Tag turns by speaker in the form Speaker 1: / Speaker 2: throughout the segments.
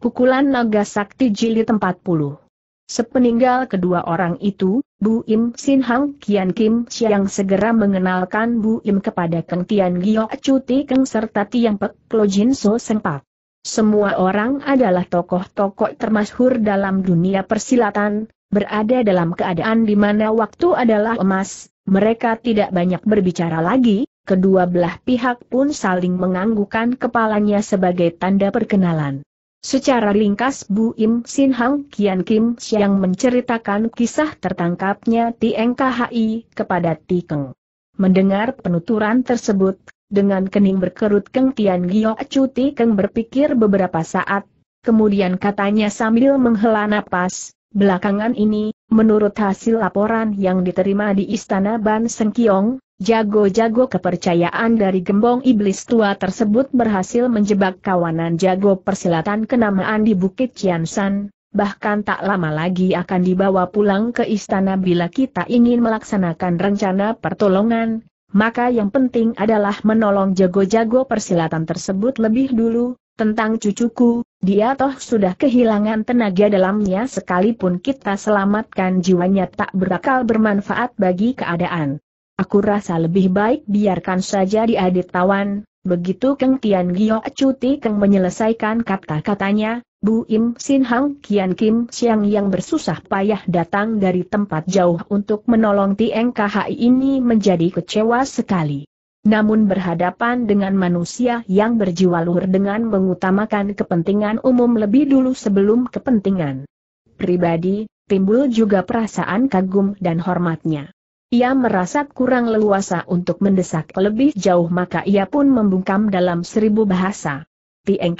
Speaker 1: Pukulan Naga Sakti Jilid 40 Sepeninggal kedua orang itu, Bu Im Sin Hang Kian Kim Siang segera mengenalkan Bu Im kepada Keng Tian Giok Cuti Keng serta Tiang Pek Lo Jin So Pak. Semua orang adalah tokoh-tokoh termasyhur dalam dunia persilatan, berada dalam keadaan di mana waktu adalah emas, mereka tidak banyak berbicara lagi, kedua belah pihak pun saling menganggukan kepalanya sebagai tanda perkenalan. Secara ringkas Bu Im Sin Hang Kian Kim Siang menceritakan kisah tertangkapnya Tieng KHI kepada Ti Mendengar penuturan tersebut, dengan kening berkerut Keng Tian Giok Chu Ti Keng berpikir beberapa saat, kemudian katanya sambil menghela napas, belakangan ini, menurut hasil laporan yang diterima di Istana Ban Kiong, Jago-jago kepercayaan dari gembong iblis tua tersebut berhasil menjebak kawanan jago persilatan kenamaan di Bukit Ciansan. bahkan tak lama lagi akan dibawa pulang ke istana bila kita ingin melaksanakan rencana pertolongan, maka yang penting adalah menolong jago-jago persilatan tersebut lebih dulu, tentang cucuku, dia toh sudah kehilangan tenaga dalamnya sekalipun kita selamatkan jiwanya tak berakal bermanfaat bagi keadaan. Aku rasa lebih baik biarkan saja dia ditawan, Begitu Keng Tian Gio Cuti Keng menyelesaikan kata-katanya, Bu Im Sin Hang Kian Kim Siang yang bersusah payah datang dari tempat jauh untuk menolong Tieng KHI ini menjadi kecewa sekali. Namun berhadapan dengan manusia yang berjiwa luhur dengan mengutamakan kepentingan umum lebih dulu sebelum kepentingan pribadi, timbul juga perasaan kagum dan hormatnya. Ia merasa kurang leluasa untuk mendesak lebih jauh maka ia pun membungkam dalam seribu bahasa. Tieng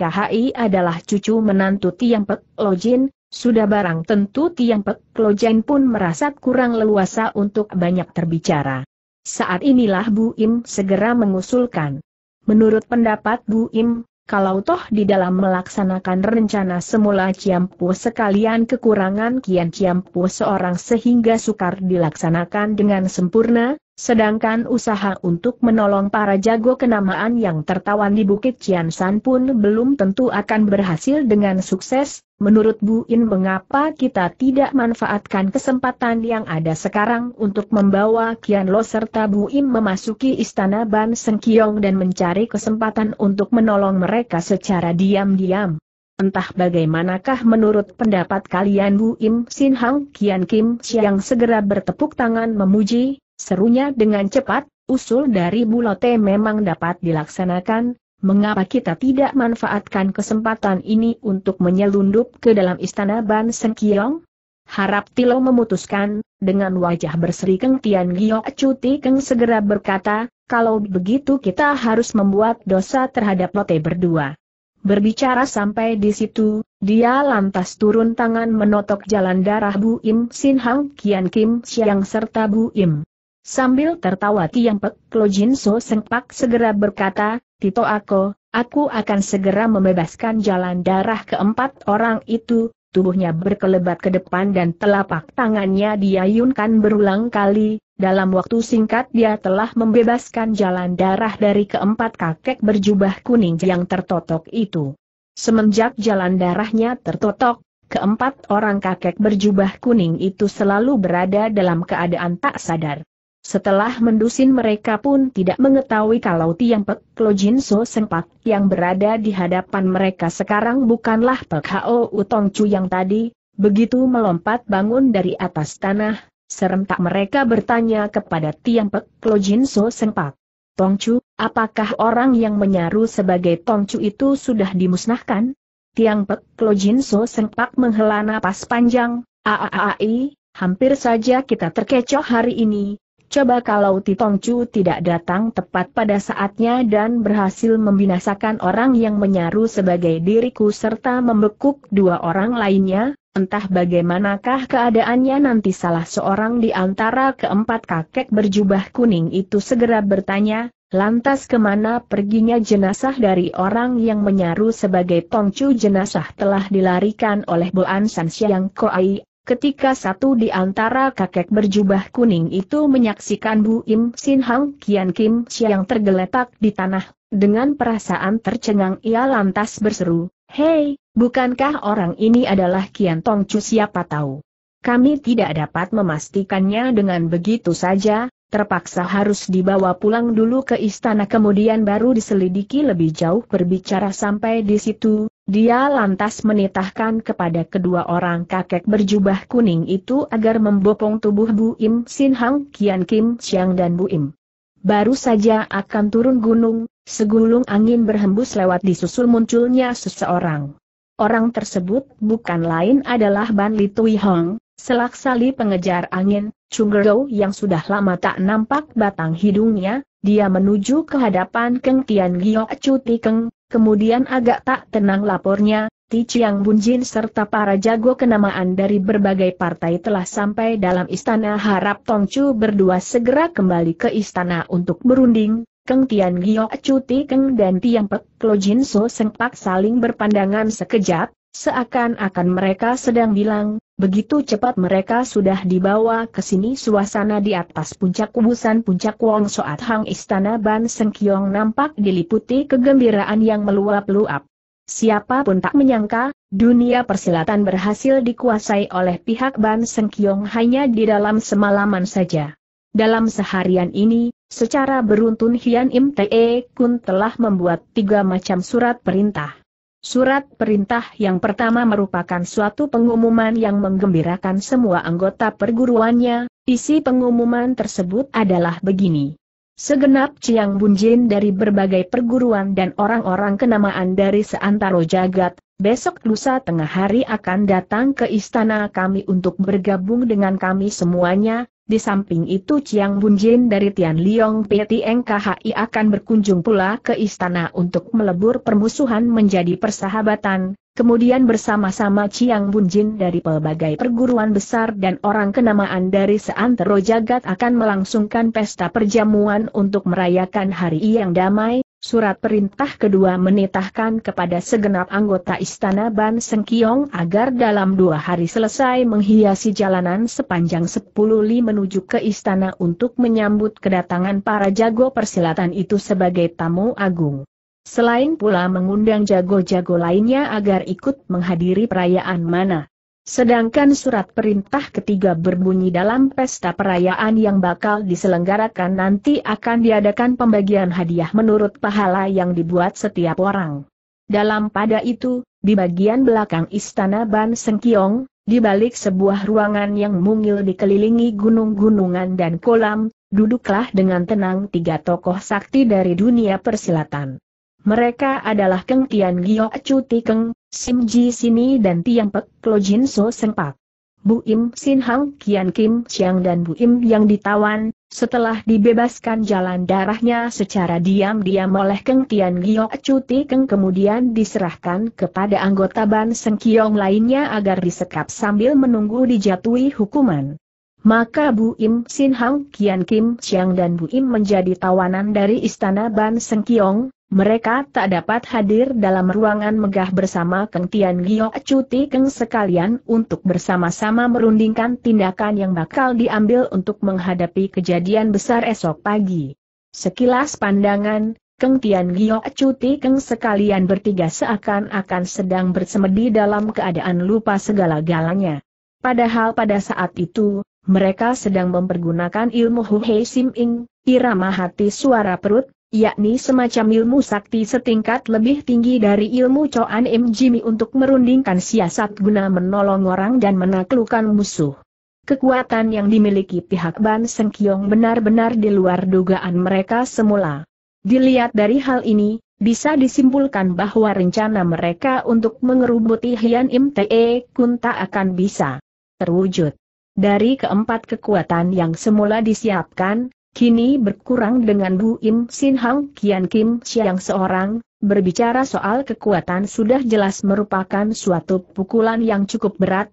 Speaker 1: adalah cucu menantu Tiang Pek Lojin, sudah barang tentu Tiang Pek Lojin pun merasa kurang leluasa untuk banyak terbicara. Saat inilah Bu Im segera mengusulkan. Menurut pendapat Bu Im, kalau toh di dalam melaksanakan rencana semula Ciampu sekalian kekurangan Kian Ciampu seorang sehingga sukar dilaksanakan dengan sempurna, Sedangkan usaha untuk menolong para jago kenamaan yang tertawan di Bukit Cian San pun belum tentu akan berhasil dengan sukses, menurut Bu In mengapa kita tidak manfaatkan kesempatan yang ada sekarang untuk membawa Kian Lo serta Bu In memasuki istana Ban Sengkiong dan mencari kesempatan untuk menolong mereka secara diam-diam. Entah bagaimanakah menurut pendapat kalian Bu Im Sin Hang Kian Kim Siang segera bertepuk tangan memuji, Serunya dengan cepat, usul dari Bulote memang dapat dilaksanakan, mengapa kita tidak manfaatkan kesempatan ini untuk menyelundup ke dalam istana Ban Sengkiong? Harap Tilo memutuskan, dengan wajah berseri Keng Tian Gio Cuti Keng segera berkata, kalau begitu kita harus membuat dosa terhadap Lote berdua. Berbicara sampai di situ, dia lantas turun tangan menotok jalan darah Bu Im Sin Hang Kian Kim Siang serta Bu Im Sambil tertawa Tiang Pek, Jin So Sengpak segera berkata, Tito Ako, aku akan segera membebaskan jalan darah keempat orang itu, tubuhnya berkelebat ke depan dan telapak tangannya diayunkan berulang kali, dalam waktu singkat dia telah membebaskan jalan darah dari keempat kakek berjubah kuning yang tertotok itu. Semenjak jalan darahnya tertotok, keempat orang kakek berjubah kuning itu selalu berada dalam keadaan tak sadar. Setelah mendusin mereka pun tidak mengetahui kalau Tiang Pek Jin So Sempak yang berada di hadapan mereka sekarang bukanlah Pek Hao Utong Chu yang tadi, begitu melompat bangun dari atas tanah, serentak mereka bertanya kepada Tiang Pek Jin So Sempak. Tong Chu, apakah orang yang menyaru sebagai Tong Chu itu sudah dimusnahkan? Tiang Pek Jin So Sempak menghela napas panjang, aaai, hampir saja kita terkecoh hari ini, Coba kalau Titong tidak datang tepat pada saatnya dan berhasil membinasakan orang yang menyaru sebagai diriku serta membekuk dua orang lainnya, entah bagaimanakah keadaannya nanti salah seorang di antara keempat kakek berjubah kuning itu segera bertanya, lantas kemana perginya jenazah dari orang yang menyaru sebagai Tong jenazah telah dilarikan oleh Boan San Siang Koai Ketika satu di antara kakek berjubah kuning itu menyaksikan Bu Im Sin Hang Kian Kim yang tergeletak di tanah, dengan perasaan tercengang ia lantas berseru, Hei, bukankah orang ini adalah Kian Tong Chu siapa tahu? Kami tidak dapat memastikannya dengan begitu saja, terpaksa harus dibawa pulang dulu ke istana kemudian baru diselidiki lebih jauh berbicara sampai di situ, dia lantas menitahkan kepada kedua orang kakek berjubah kuning itu agar membopong tubuh Bu Im Sin Hang Kian Kim Chiang dan Bu Im. Baru saja akan turun gunung, segulung angin berhembus lewat disusul munculnya seseorang. Orang tersebut bukan lain adalah Ban Li Tui Hong, selaksali pengejar angin, Chung Chunggero yang sudah lama tak nampak batang hidungnya, dia menuju ke hadapan Keng Tian Giok Cuti Keng, Kemudian agak tak tenang lapornya, Ti Chiang Bunjin serta para jago kenamaan dari berbagai partai telah sampai dalam istana harap Tong Chu berdua segera kembali ke istana untuk berunding. Keng Tian Giok Chu Ti Keng dan Tiang Pek Lo Jin So sempak saling berpandangan sekejap, seakan-akan mereka sedang bilang, Begitu cepat mereka sudah dibawa ke sini suasana di atas puncak kubusan puncak Wong Soat Hang Istana Ban Sengkiong nampak diliputi kegembiraan yang meluap-luap. Siapa pun tak menyangka, dunia persilatan berhasil dikuasai oleh pihak Ban Sengkiong hanya di dalam semalaman saja. Dalam seharian ini, secara beruntun Hian Im Te Kun telah membuat tiga macam surat perintah. Surat perintah yang pertama merupakan suatu pengumuman yang menggembirakan semua anggota perguruannya, isi pengumuman tersebut adalah begini. Segenap Ciang Bunjin dari berbagai perguruan dan orang-orang kenamaan dari seantero jagat, besok lusa tengah hari akan datang ke istana kami untuk bergabung dengan kami semuanya, di samping itu Chiang Bunjin dari Tian Liong Ptieng akan berkunjung pula ke istana untuk melebur permusuhan menjadi persahabatan, kemudian bersama-sama Chiang Bunjin dari pelbagai perguruan besar dan orang kenamaan dari seantero jagat akan melangsungkan pesta perjamuan untuk merayakan hari yang damai, Surat perintah kedua menitahkan kepada segenap anggota Istana Ban Sengkiong agar dalam dua hari selesai menghiasi jalanan sepanjang sepuluh li menuju ke istana untuk menyambut kedatangan para jago persilatan itu sebagai tamu agung. Selain pula mengundang jago-jago lainnya agar ikut menghadiri perayaan mana. Sedangkan surat perintah ketiga berbunyi dalam pesta perayaan yang bakal diselenggarakan nanti akan diadakan pembagian hadiah menurut pahala yang dibuat setiap orang. Dalam pada itu, di bagian belakang istana Ban Sengkiong, di balik sebuah ruangan yang mungil dikelilingi gunung-gunungan dan kolam, duduklah dengan tenang tiga tokoh sakti dari dunia persilatan. Mereka adalah Keng Tian Gio Chu Keng. Sim Ji Sini dan Tiang Pek Jin So Sempak. Bu Im Sin Hang Kian Kim Chiang dan Bu Im yang ditawan, setelah dibebaskan jalan darahnya secara diam-diam oleh Keng Tian Giok Cuti Keng kemudian diserahkan kepada anggota Ban Seng Kiong lainnya agar disekap sambil menunggu dijatuhi hukuman. Maka Bu Im Sin Hang Kian Kim Chiang dan Bu Im menjadi tawanan dari istana Ban Seng Kiong, mereka tak dapat hadir dalam ruangan megah bersama Keng Tian Gio Cuti Keng sekalian untuk bersama-sama merundingkan tindakan yang bakal diambil untuk menghadapi kejadian besar esok pagi. Sekilas pandangan, Keng Tian Gio Cuti Keng sekalian bertiga seakan-akan sedang bersemedi dalam keadaan lupa segala galanya. Padahal pada saat itu, mereka sedang mempergunakan ilmu Hu Hei Sim Ing, irama hati suara perut, yakni semacam ilmu sakti setingkat lebih tinggi dari ilmu Choan Im Jimmy untuk merundingkan siasat guna menolong orang dan menaklukkan musuh. Kekuatan yang dimiliki pihak Ban Seng Kiong benar-benar di luar dugaan mereka semula. Dilihat dari hal ini, bisa disimpulkan bahwa rencana mereka untuk mengerubuti Hian Im Te Kun tak akan bisa terwujud. Dari keempat kekuatan yang semula disiapkan, Kini berkurang dengan Bu Im Sin Hang Kian Kim Siang seorang, berbicara soal kekuatan sudah jelas merupakan suatu pukulan yang cukup berat.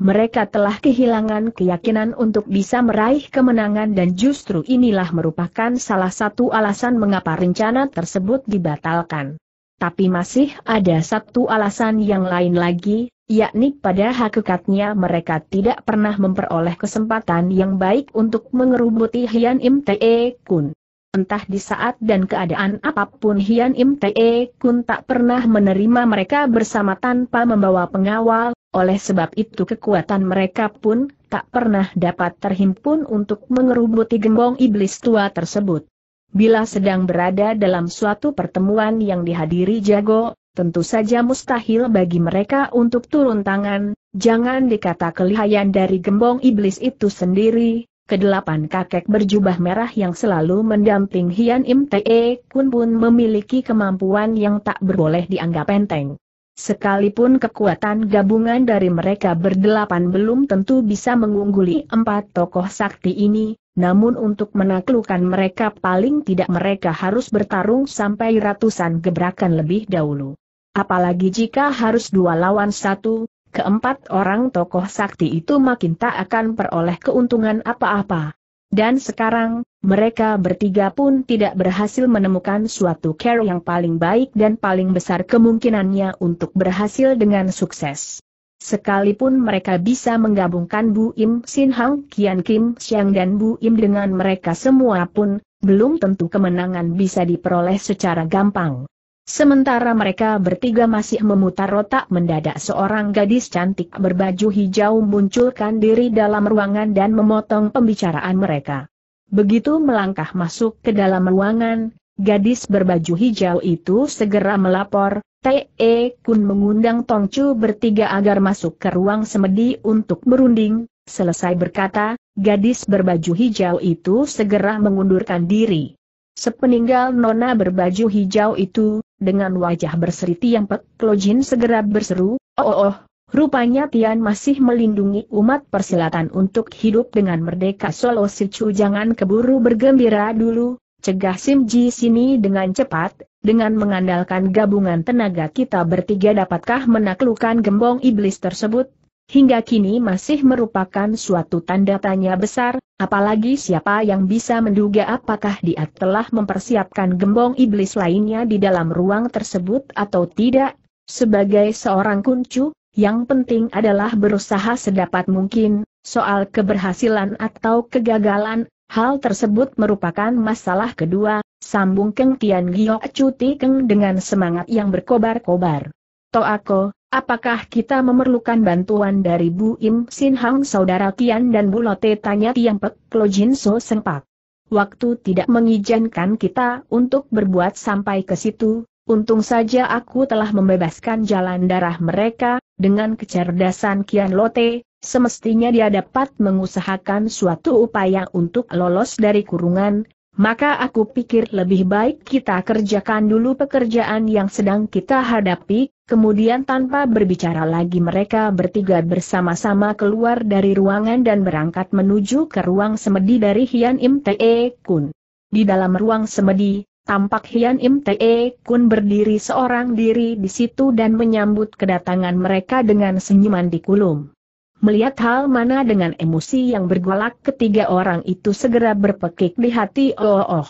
Speaker 1: Mereka telah kehilangan keyakinan untuk bisa meraih kemenangan dan justru inilah merupakan salah satu alasan mengapa rencana tersebut dibatalkan. Tapi masih ada satu alasan yang lain lagi, yakni pada hakikatnya mereka tidak pernah memperoleh kesempatan yang baik untuk mengerubuti Hian Im Te Kun. Entah di saat dan keadaan apapun Hian Im Te Kun tak pernah menerima mereka bersama tanpa membawa pengawal, oleh sebab itu kekuatan mereka pun tak pernah dapat terhimpun untuk mengerubuti gembong iblis tua tersebut. Bila sedang berada dalam suatu pertemuan yang dihadiri jago, tentu saja mustahil bagi mereka untuk turun tangan, jangan dikata kelihayan dari gembong iblis itu sendiri, kedelapan kakek berjubah merah yang selalu mendamping Hian Im Te Kun e pun memiliki kemampuan yang tak berboleh dianggap enteng. Sekalipun kekuatan gabungan dari mereka berdelapan belum tentu bisa mengungguli empat tokoh sakti ini, namun untuk menaklukkan mereka paling tidak mereka harus bertarung sampai ratusan gebrakan lebih dahulu. Apalagi jika harus dua lawan satu, keempat orang tokoh sakti itu makin tak akan peroleh keuntungan apa-apa. Dan sekarang, mereka bertiga pun tidak berhasil menemukan suatu care yang paling baik dan paling besar kemungkinannya untuk berhasil dengan sukses. Sekalipun mereka bisa menggabungkan Bu Im Sin Hang, Kian Kim Siang dan Bu Im dengan mereka semua pun, belum tentu kemenangan bisa diperoleh secara gampang. Sementara mereka bertiga masih memutar otak mendadak seorang gadis cantik berbaju hijau munculkan diri dalam ruangan dan memotong pembicaraan mereka. Begitu melangkah masuk ke dalam ruangan, gadis berbaju hijau itu segera melapor, T.E. E Kun mengundang Tongcu bertiga agar masuk ke ruang semedi untuk berunding, selesai berkata, gadis berbaju hijau itu segera mengundurkan diri. Sepeninggal nona berbaju hijau itu, dengan wajah berseri yang Pek, Klojin segera berseru, oh oh oh, rupanya Tian masih melindungi umat persilatan untuk hidup dengan merdeka Solo Sicu jangan keburu bergembira dulu, cegah Sim Ji sini dengan cepat, dengan mengandalkan gabungan tenaga kita bertiga dapatkah menaklukkan gembong iblis tersebut, hingga kini masih merupakan suatu tanda tanya besar, apalagi siapa yang bisa menduga apakah dia telah mempersiapkan gembong iblis lainnya di dalam ruang tersebut atau tidak. Sebagai seorang kuncu, yang penting adalah berusaha sedapat mungkin, soal keberhasilan atau kegagalan, hal tersebut merupakan masalah kedua, sambung Keng Tian Gio Cuti Keng dengan semangat yang berkobar-kobar. aku. Apakah kita memerlukan bantuan dari Bu Im Sin Hang saudara Tian dan Bu Lote tanya Tiang Pek Klo Jin So sempat. Waktu tidak mengizinkan kita untuk berbuat sampai ke situ, untung saja aku telah membebaskan jalan darah mereka, dengan kecerdasan Kian Lote, semestinya dia dapat mengusahakan suatu upaya untuk lolos dari kurungan, maka aku pikir lebih baik kita kerjakan dulu pekerjaan yang sedang kita hadapi, kemudian tanpa berbicara lagi mereka bertiga bersama-sama keluar dari ruangan dan berangkat menuju ke ruang semedi dari Hian Im Te e Kun. Di dalam ruang semedi, tampak Hian Im Te e Kun berdiri seorang diri di situ dan menyambut kedatangan mereka dengan senyuman di kulum. Melihat hal mana dengan emosi yang bergolak ketiga orang itu segera berpekik di hati oh oh. oh.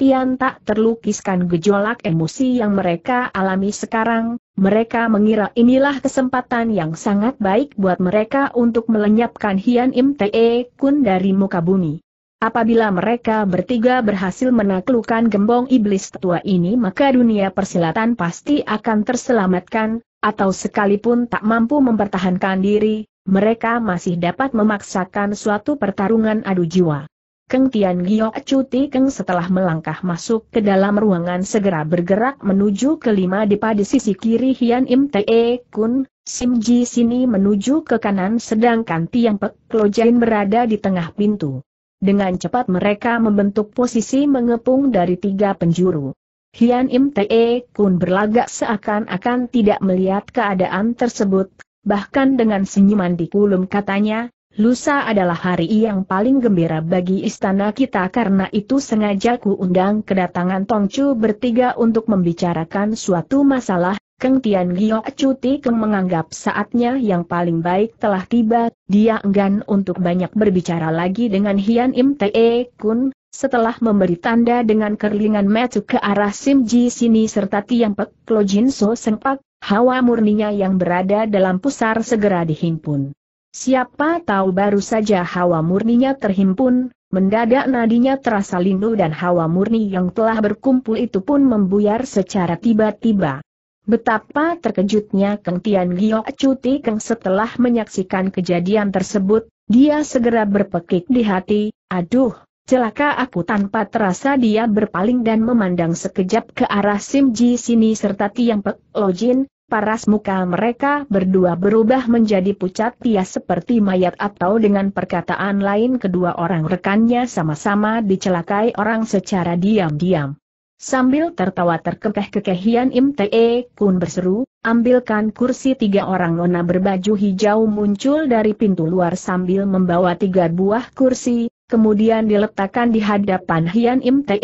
Speaker 1: Tian tak terlukiskan gejolak emosi yang mereka alami sekarang, mereka mengira inilah kesempatan yang sangat baik buat mereka untuk melenyapkan Hian Im Te Kun dari muka bumi. Apabila mereka bertiga berhasil menaklukkan gembong iblis tua ini maka dunia persilatan pasti akan terselamatkan, atau sekalipun tak mampu mempertahankan diri, mereka masih dapat memaksakan suatu pertarungan adu jiwa. Keng Tian Giok Cuti Keng setelah melangkah masuk ke dalam ruangan segera bergerak menuju kelima depa di sisi kiri Hian Im Te Kun, Sim Ji sini menuju ke kanan sedangkan Tiang Pek Jain berada di tengah pintu. Dengan cepat mereka membentuk posisi mengepung dari tiga penjuru. Hian Im Te Kun berlagak seakan-akan tidak melihat keadaan tersebut, bahkan dengan senyuman di kulum katanya, Lusa adalah hari yang paling gembira bagi istana kita karena itu sengaja ku undang kedatangan Tongcu bertiga untuk membicarakan suatu masalah, Keng Tian Gio Cuti Keng menganggap saatnya yang paling baik telah tiba, dia enggan untuk banyak berbicara lagi dengan Hian Im Te Kun, setelah memberi tanda dengan kerlingan metu ke arah Sim Ji Sini serta Tiang Pek Klo Jin So Sengpak, Hawa murninya yang berada dalam pusar segera dihimpun. Siapa tahu baru saja hawa murninya terhimpun, mendadak nadinya terasa lindu dan hawa murni yang telah berkumpul itu pun membuyar secara tiba-tiba. Betapa terkejutnya Keng Tian Gio Cuti Keng setelah menyaksikan kejadian tersebut, dia segera berpekik di hati, aduh, Celaka aku tanpa terasa dia berpaling dan memandang sekejap ke arah Sim Ji sini serta Tiang Pek Lojin, paras muka mereka berdua berubah menjadi pucat pias seperti mayat atau dengan perkataan lain kedua orang rekannya sama-sama dicelakai orang secara diam-diam. Sambil tertawa terkekeh-kekehian Im Te Kun berseru, ambilkan kursi tiga orang nona berbaju hijau muncul dari pintu luar sambil membawa tiga buah kursi, kemudian diletakkan di hadapan Hian Im Te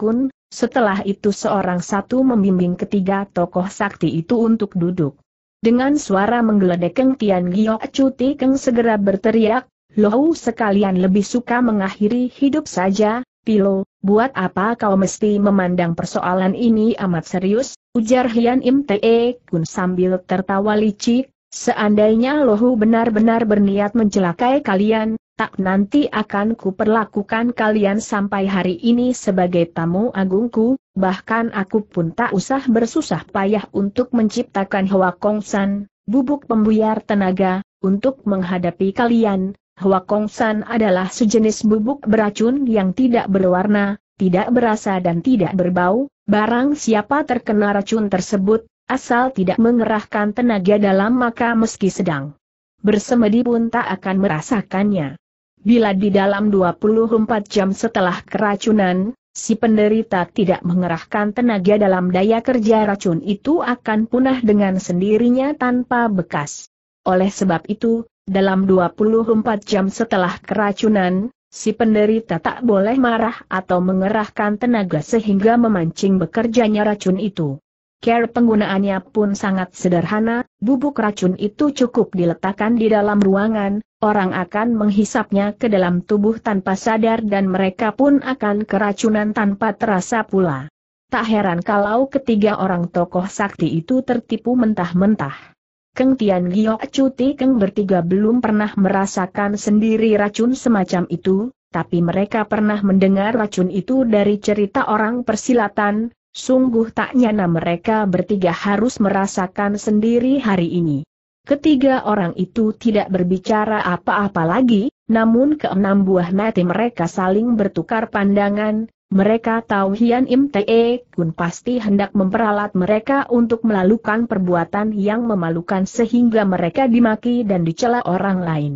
Speaker 1: Kun, setelah itu seorang satu membimbing ketiga tokoh sakti itu untuk duduk. Dengan suara menggeledekeng Tian Giok Cuti Keng segera berteriak, Lohu sekalian lebih suka mengakhiri hidup saja, Pilo, buat apa kau mesti memandang persoalan ini amat serius, ujar Hian Im Te Kun sambil tertawa licik, seandainya Lohu benar-benar berniat mencelakai kalian, tak nanti akan kuperlakukan kalian sampai hari ini sebagai tamu agungku, bahkan aku pun tak usah bersusah payah untuk menciptakan Hwa san, bubuk pembuyar tenaga, untuk menghadapi kalian. Hwa san adalah sejenis bubuk beracun yang tidak berwarna, tidak berasa dan tidak berbau, barang siapa terkena racun tersebut, asal tidak mengerahkan tenaga dalam maka meski sedang bersemedi pun tak akan merasakannya. Bila di dalam 24 jam setelah keracunan, si penderita tidak mengerahkan tenaga dalam daya kerja racun itu akan punah dengan sendirinya tanpa bekas. Oleh sebab itu, dalam 24 jam setelah keracunan, si penderita tak boleh marah atau mengerahkan tenaga sehingga memancing bekerjanya racun itu. Care penggunaannya pun sangat sederhana, bubuk racun itu cukup diletakkan di dalam ruangan, orang akan menghisapnya ke dalam tubuh tanpa sadar dan mereka pun akan keracunan tanpa terasa pula. Tak heran kalau ketiga orang tokoh sakti itu tertipu mentah-mentah. Keng Tian Giok Cuti Keng bertiga belum pernah merasakan sendiri racun semacam itu, tapi mereka pernah mendengar racun itu dari cerita orang persilatan, Sungguh tak nyana mereka bertiga harus merasakan sendiri hari ini. Ketiga orang itu tidak berbicara apa-apa lagi, namun keenam buah mati mereka saling bertukar pandangan, mereka tahu Hian Im Te Kun pasti hendak memperalat mereka untuk melakukan perbuatan yang memalukan sehingga mereka dimaki dan dicela orang lain.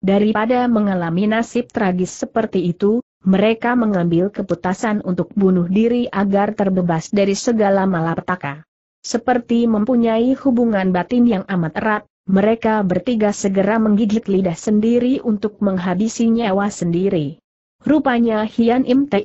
Speaker 1: Daripada mengalami nasib tragis seperti itu, mereka mengambil keputusan untuk bunuh diri agar terbebas dari segala malapetaka. Seperti mempunyai hubungan batin yang amat erat, mereka bertiga segera menggigit lidah sendiri untuk menghabisi nyawa sendiri. Rupanya Hian Im Te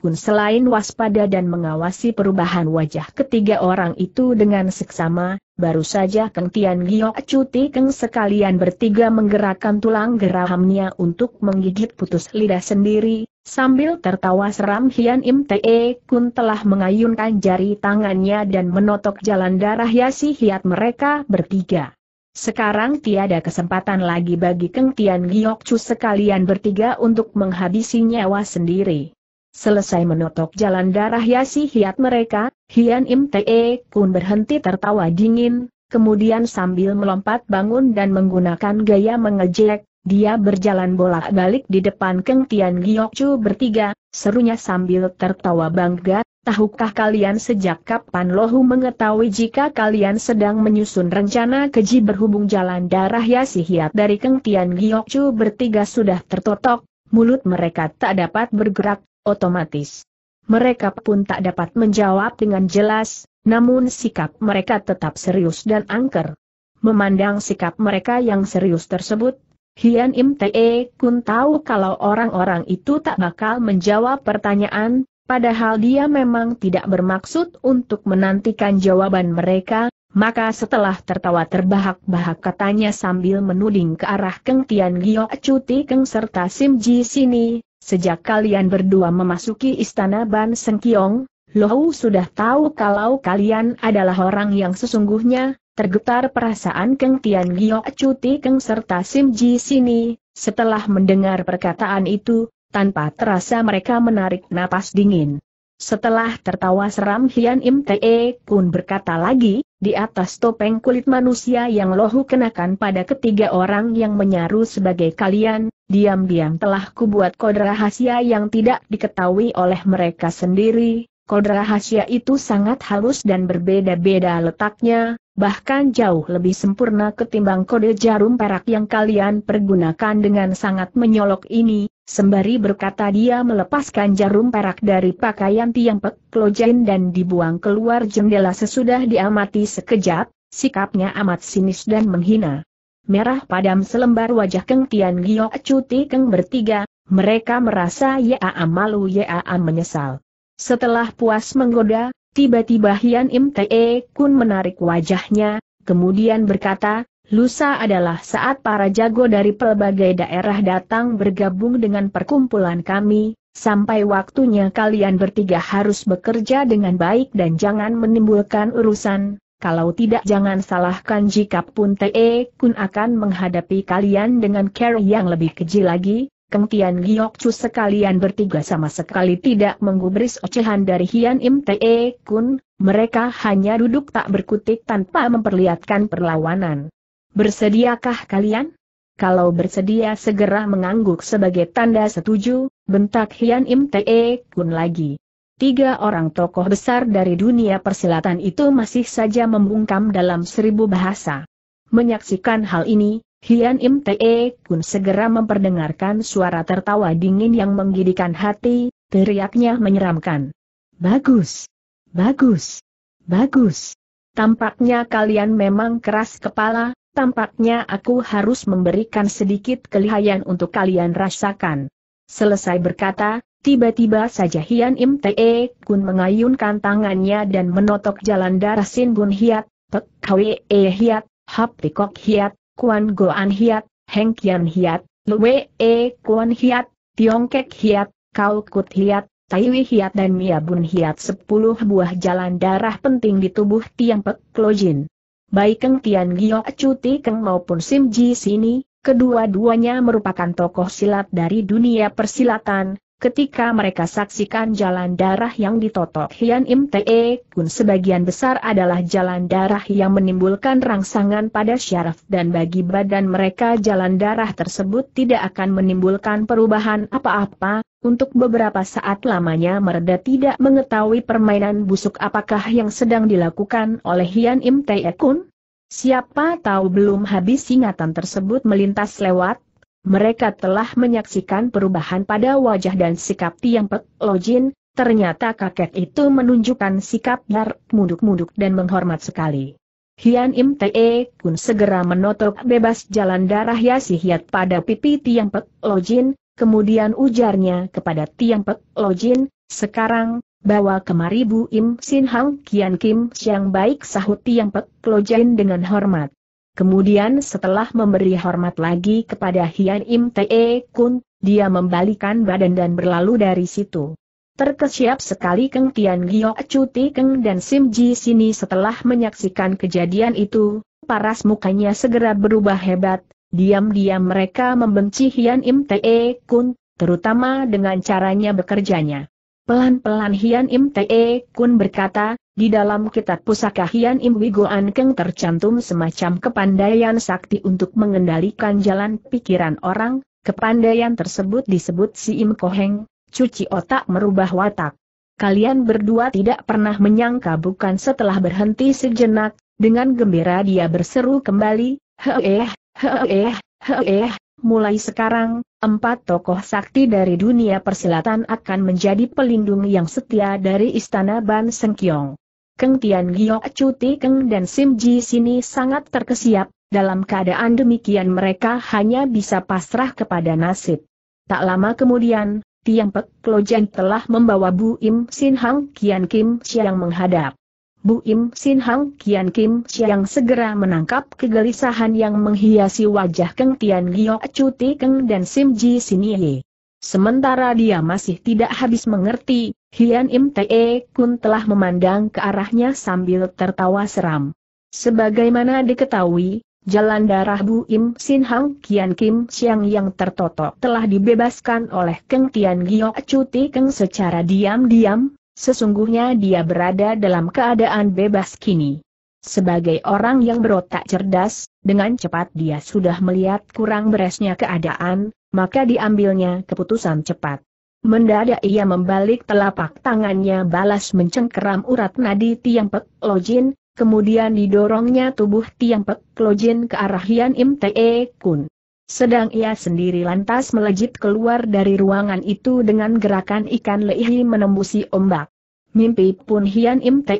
Speaker 1: Kun selain waspada dan mengawasi perubahan wajah ketiga orang itu dengan seksama, baru saja Keng Tian Giok Cuti Keng sekalian bertiga menggerakkan tulang gerahamnya untuk menggigit putus lidah sendiri, Sambil tertawa seram Hian Im Te Kun telah mengayunkan jari tangannya dan menotok jalan darah Yasi Hiat mereka bertiga. Sekarang tiada kesempatan lagi bagi Keng Tian Giok Chu sekalian bertiga untuk menghabisi nyawa sendiri. Selesai menotok jalan darah Yasi Hiat mereka, Hian Im Te Kun berhenti tertawa dingin, kemudian sambil melompat bangun dan menggunakan gaya mengejek, dia berjalan bolak-balik di depan Keng Tian Giokcu bertiga, serunya sambil tertawa bangga, tahukah kalian sejak kapan Lohu mengetahui jika kalian sedang menyusun rencana keji berhubung jalan darah yasihiat Hiat dari Keng Tian Giokcu bertiga sudah tertotok, mulut mereka tak dapat bergerak, otomatis. Mereka pun tak dapat menjawab dengan jelas, namun sikap mereka tetap serius dan angker. Memandang sikap mereka yang serius tersebut, Hian Im Te Kun tahu kalau orang-orang itu tak bakal menjawab pertanyaan, padahal dia memang tidak bermaksud untuk menantikan jawaban mereka, maka setelah tertawa terbahak-bahak katanya sambil menuding ke arah Keng Tian Giok Cuti Keng serta Sim Ji Sini, sejak kalian berdua memasuki istana Ban Seng Kiong, Lohou sudah tahu kalau kalian adalah orang yang sesungguhnya, Tergetar perasaan Keng Tian Giok Cuti Keng serta Sim Ji Sini, setelah mendengar perkataan itu, tanpa terasa mereka menarik napas dingin. Setelah tertawa seram Hian Im Te Kun berkata lagi, di atas topeng kulit manusia yang lohu kenakan pada ketiga orang yang menyaru sebagai kalian, diam-diam telah kubuat kode rahasia yang tidak diketahui oleh mereka sendiri, kode rahasia itu sangat halus dan berbeda-beda letaknya, bahkan jauh lebih sempurna ketimbang kode jarum perak yang kalian pergunakan dengan sangat menyolok ini, Sembari berkata dia melepaskan jarum perak dari pakaian tiang Klojen dan dibuang keluar jendela sesudah diamati sekejap, sikapnya amat sinis dan menghina. Merah padam selembar wajah Keng Tian Giok Cuti Keng bertiga, mereka merasa ya Yaa ya am menyesal. Setelah puas menggoda, tiba-tiba Hian Im Te Kun menarik wajahnya, kemudian berkata, Lusa adalah saat para jago dari pelbagai daerah datang bergabung dengan perkumpulan kami, sampai waktunya kalian bertiga harus bekerja dengan baik dan jangan menimbulkan urusan, kalau tidak jangan salahkan jika pun Te Kun akan menghadapi kalian dengan care yang lebih keji lagi, Keng Tian Giok Chu sekalian bertiga sama sekali tidak menggubris ocehan dari Hian Im Te Kun, mereka hanya duduk tak berkutik tanpa memperlihatkan perlawanan. Bersediakah kalian? Kalau bersedia segera mengangguk sebagai tanda setuju, bentak Hian Im Te Kun lagi. Tiga orang tokoh besar dari dunia persilatan itu masih saja membungkam dalam seribu bahasa. Menyaksikan hal ini, Hian Im Te Kun segera memperdengarkan suara tertawa dingin yang menggidikan hati, teriaknya menyeramkan. Bagus! Bagus! Bagus! Tampaknya kalian memang keras kepala, tampaknya aku harus memberikan sedikit kelihayan untuk kalian rasakan. Selesai berkata, Tiba-tiba saja Hian Im Te Kun mengayunkan tangannya dan menotok jalan darah Sin Bun Hiat, Pek Kwe e Hiat, Hap Tikok Hiat, Kuan Goan Hiat, Heng Kian Hiat, Lue E Kuan Hiat, Tiongkek Hiat, Kau Kut Hiat, Taiwi Hiat dan Bun Hiat sepuluh buah jalan darah penting di tubuh Tiang Pek Klojin. Baik Keng Tian Gio Cuti Keng maupun Sim Ji Sini, kedua-duanya merupakan tokoh silat dari dunia persilatan, Ketika mereka saksikan jalan darah yang ditotok Hian Im Te Kun sebagian besar adalah jalan darah yang menimbulkan rangsangan pada syaraf dan bagi badan mereka jalan darah tersebut tidak akan menimbulkan perubahan apa-apa, untuk beberapa saat lamanya mereda tidak mengetahui permainan busuk apakah yang sedang dilakukan oleh Hian Im Te Kun. Siapa tahu belum habis ingatan tersebut melintas lewat, mereka telah menyaksikan perubahan pada wajah dan sikap Tiang Pek Lojin, ternyata kakek itu menunjukkan sikap dar munduk-munduk dan menghormat sekali. Hian Im Te Kun segera menotok bebas jalan darah Yasi Hiat pada pipi Tiang Pek Lojin, kemudian ujarnya kepada Tiang Pek Lojin, sekarang, bawa kemari Bu Im Sin Hang Kian Kim Siang Baik sahut Tiang Pek Lojin dengan hormat. Kemudian setelah memberi hormat lagi kepada Hian Im Te Kun, dia membalikan badan dan berlalu dari situ. Terkesiap sekali Keng Tian Gio Cuti Keng dan Sim Ji Sini setelah menyaksikan kejadian itu, paras mukanya segera berubah hebat, diam-diam mereka membenci Hian Im Te Kun, terutama dengan caranya bekerjanya. Pelan-pelan Hian Im Te Kun berkata, di dalam kitab pusaka Hian Im Wigoan Keng tercantum semacam kepandaian sakti untuk mengendalikan jalan pikiran orang, kepandaian tersebut disebut Si Im Koheng, cuci otak merubah watak. Kalian berdua tidak pernah menyangka bukan setelah berhenti sejenak, dengan gembira dia berseru kembali, heeh, heeh, heeh, mulai sekarang, empat tokoh sakti dari dunia persilatan akan menjadi pelindung yang setia dari Istana Ban Sengkyong. Keng Tian Giok Cuti Keng dan Sim Ji Sini sangat terkesiap, dalam keadaan demikian mereka hanya bisa pasrah kepada nasib. Tak lama kemudian, Tiang Pek Klojan telah membawa Bu Im Sin Hang Kian Kim Siang menghadap. Bu Im Sin Hang Kian Kim Siang segera menangkap kegelisahan yang menghiasi wajah Keng Tian Gyo, Cuti Keng dan Sim Ji Sinie. Sementara dia masih tidak habis mengerti, Hian Im Te Kun e telah memandang ke arahnya sambil tertawa seram. Sebagaimana diketahui, jalan darah Bu Im Sin Hang Kian Kim Siang yang tertotok telah dibebaskan oleh Keng Tian Gyo, Cuti Keng secara diam-diam, Sesungguhnya dia berada dalam keadaan bebas kini. Sebagai orang yang berotak cerdas, dengan cepat dia sudah melihat kurang beresnya keadaan, maka diambilnya keputusan cepat. Mendadak ia membalik telapak tangannya balas mencengkeram urat nadi Tiang Pek Lojin, kemudian didorongnya tubuh Tiang Pek Lojin ke arah Hian Im Te e Kun. Sedang ia sendiri lantas melejit keluar dari ruangan itu dengan gerakan ikan lehi menembusi ombak. Mimpi pun Hian Im Te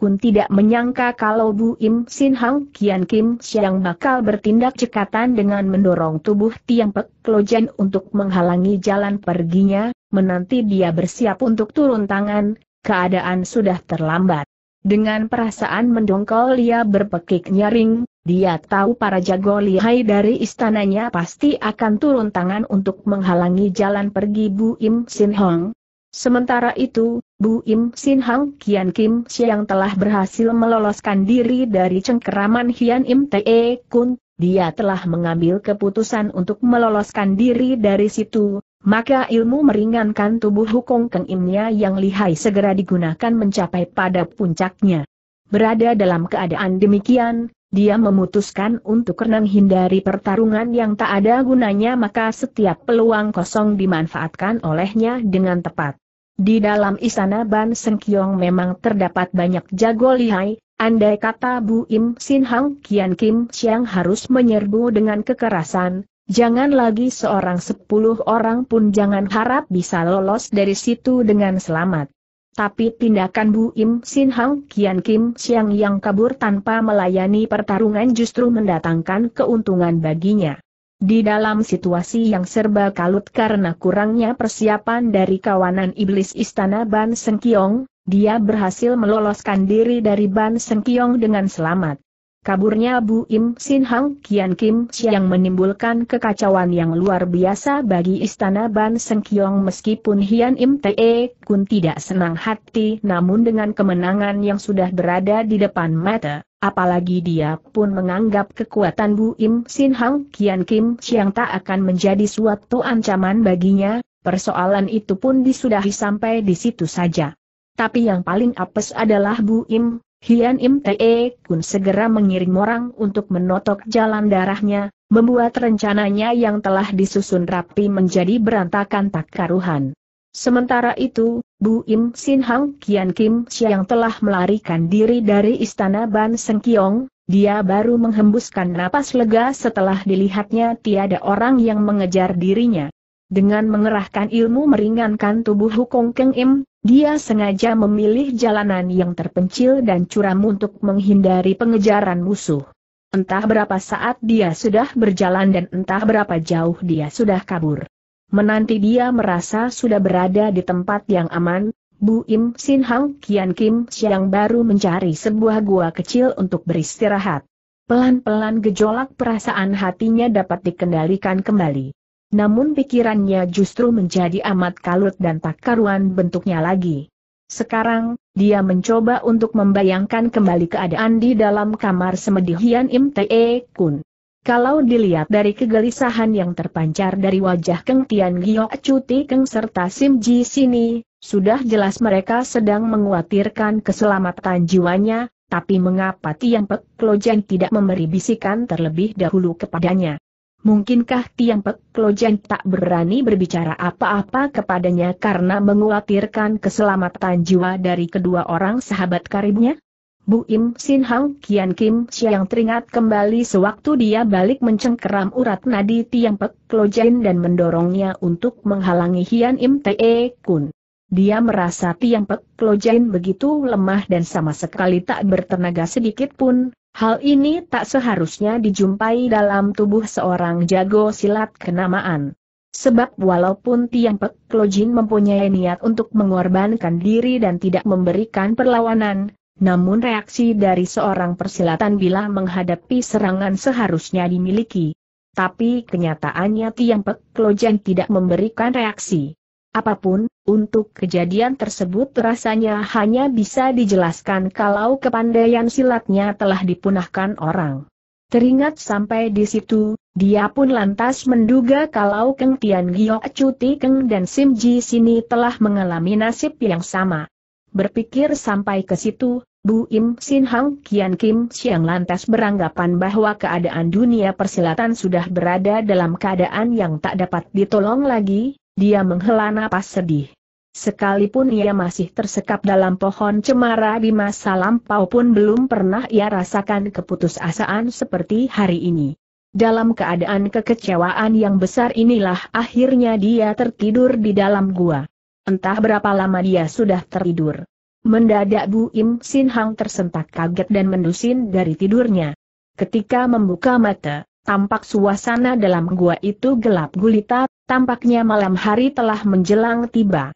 Speaker 1: Kun tidak menyangka kalau Bu Im Sin Hang Kian Kim Siang bakal bertindak cekatan dengan mendorong tubuh Tiang Pek Lojen untuk menghalangi jalan perginya, menanti dia bersiap untuk turun tangan, keadaan sudah terlambat. Dengan perasaan mendongkol ia berpekik nyaring, dia tahu para jago lihai dari istananya pasti akan turun tangan untuk menghalangi jalan pergi Bu Im Sin Hong. Sementara itu, Bu Im Sin Hong Kian Kim yang telah berhasil meloloskan diri dari cengkeraman Hian Im Te Kun, dia telah mengambil keputusan untuk meloloskan diri dari situ, maka ilmu meringankan tubuh hukum Keng Imnya yang lihai segera digunakan mencapai pada puncaknya. Berada dalam keadaan demikian, dia memutuskan untuk renang hindari pertarungan yang tak ada gunanya maka setiap peluang kosong dimanfaatkan olehnya dengan tepat. Di dalam istana Ban Sengkiong memang terdapat banyak jago lihai, andai kata Bu Im Sin Hang Kian Kim siang harus menyerbu dengan kekerasan, jangan lagi seorang sepuluh orang pun jangan harap bisa lolos dari situ dengan selamat. Tapi tindakan Bu Im Sin Hang Kian Kim Siang yang kabur tanpa melayani pertarungan justru mendatangkan keuntungan baginya. Di dalam situasi yang serba kalut karena kurangnya persiapan dari kawanan iblis istana Ban Sengkiong, dia berhasil meloloskan diri dari Ban Sengkiong dengan selamat. Kaburnya Bu Im Sin Hang Kian Kim Siang menimbulkan kekacauan yang luar biasa bagi istana Ban Seng Kiong meskipun Hian Im Te e Kun tidak senang hati namun dengan kemenangan yang sudah berada di depan mata, apalagi dia pun menganggap kekuatan Bu Im Sin Hang Kian Kim Siang tak akan menjadi suatu ancaman baginya, persoalan itu pun disudahi sampai di situ saja. Tapi yang paling apes adalah Bu Im Hian Im Te Kun segera mengirim orang untuk menotok jalan darahnya, membuat rencananya yang telah disusun rapi menjadi berantakan tak karuhan. Sementara itu, Bu Im Sin Hang Kian Kim Sia yang telah melarikan diri dari istana Ban Kiong, dia baru menghembuskan napas lega setelah dilihatnya tiada orang yang mengejar dirinya. Dengan mengerahkan ilmu meringankan tubuh Hukong Keng Im, dia sengaja memilih jalanan yang terpencil dan curam untuk menghindari pengejaran musuh. Entah berapa saat dia sudah berjalan dan entah berapa jauh dia sudah kabur. Menanti dia merasa sudah berada di tempat yang aman, Bu Im Sin Hang Kian Kim Siang baru mencari sebuah gua kecil untuk beristirahat. Pelan-pelan gejolak perasaan hatinya dapat dikendalikan kembali. Namun pikirannya justru menjadi amat kalut dan tak karuan bentuknya lagi. Sekarang, dia mencoba untuk membayangkan kembali keadaan di dalam kamar semedi Hian Im Te e Kun. Kalau dilihat dari kegelisahan yang terpancar dari wajah Keng Tian Giok Cuti Keng serta Sim Ji Sini, sudah jelas mereka sedang menguatirkan keselamatan jiwanya, tapi mengapa Tiang Pek Klojan tidak memberi bisikan terlebih dahulu kepadanya? Mungkinkah Tiang Pek Klojan tak berani berbicara apa-apa kepadanya karena mengkhawatirkan keselamatan jiwa dari kedua orang sahabat karibnya? Bu Im Sin Hang Kian Kim Siang teringat kembali sewaktu dia balik mencengkeram urat nadi Tiang Pek Klojan dan mendorongnya untuk menghalangi Hian Im Te Kun. Dia merasa Tiang Pek Klojan begitu lemah dan sama sekali tak bertenaga sedikit pun, Hal ini tak seharusnya dijumpai dalam tubuh seorang jago silat kenamaan. Sebab walaupun Tiang Pek Klojin mempunyai niat untuk mengorbankan diri dan tidak memberikan perlawanan, namun reaksi dari seorang persilatan bila menghadapi serangan seharusnya dimiliki. Tapi kenyataannya Tiang Pek Klojin tidak memberikan reaksi. Apapun, untuk kejadian tersebut rasanya hanya bisa dijelaskan kalau kepandaian silatnya telah dipunahkan orang. Teringat sampai di situ, dia pun lantas menduga kalau Keng Tian Gio Cuti Keng dan Sim Ji Sini telah mengalami nasib yang sama. Berpikir sampai ke situ, Bu Im Sin Hang Kian Kim Siang lantas beranggapan bahwa keadaan dunia persilatan sudah berada dalam keadaan yang tak dapat ditolong lagi, dia menghela napas sedih. Sekalipun ia masih tersekap dalam pohon cemara di masa lampau pun belum pernah ia rasakan keputusasaan seperti hari ini. Dalam keadaan kekecewaan yang besar inilah akhirnya dia tertidur di dalam gua. Entah berapa lama dia sudah tertidur. Mendadak Bu Im Sin Hang tersentak kaget dan mendusin dari tidurnya. Ketika membuka mata, tampak suasana dalam gua itu gelap gulita, tampaknya malam hari telah menjelang tiba.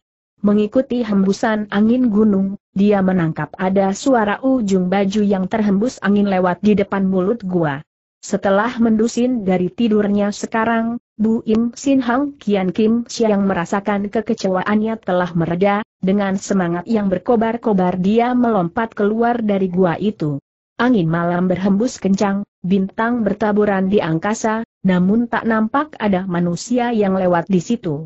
Speaker 1: Mengikuti hembusan angin gunung, dia menangkap ada suara ujung baju yang terhembus angin lewat di depan mulut gua. Setelah mendusin dari tidurnya sekarang, Bu Im Sin Hang Kian Kim Siang merasakan kekecewaannya telah mereda, dengan semangat yang berkobar-kobar dia melompat keluar dari gua itu. Angin malam berhembus kencang, bintang bertaburan di angkasa, namun tak nampak ada manusia yang lewat di situ.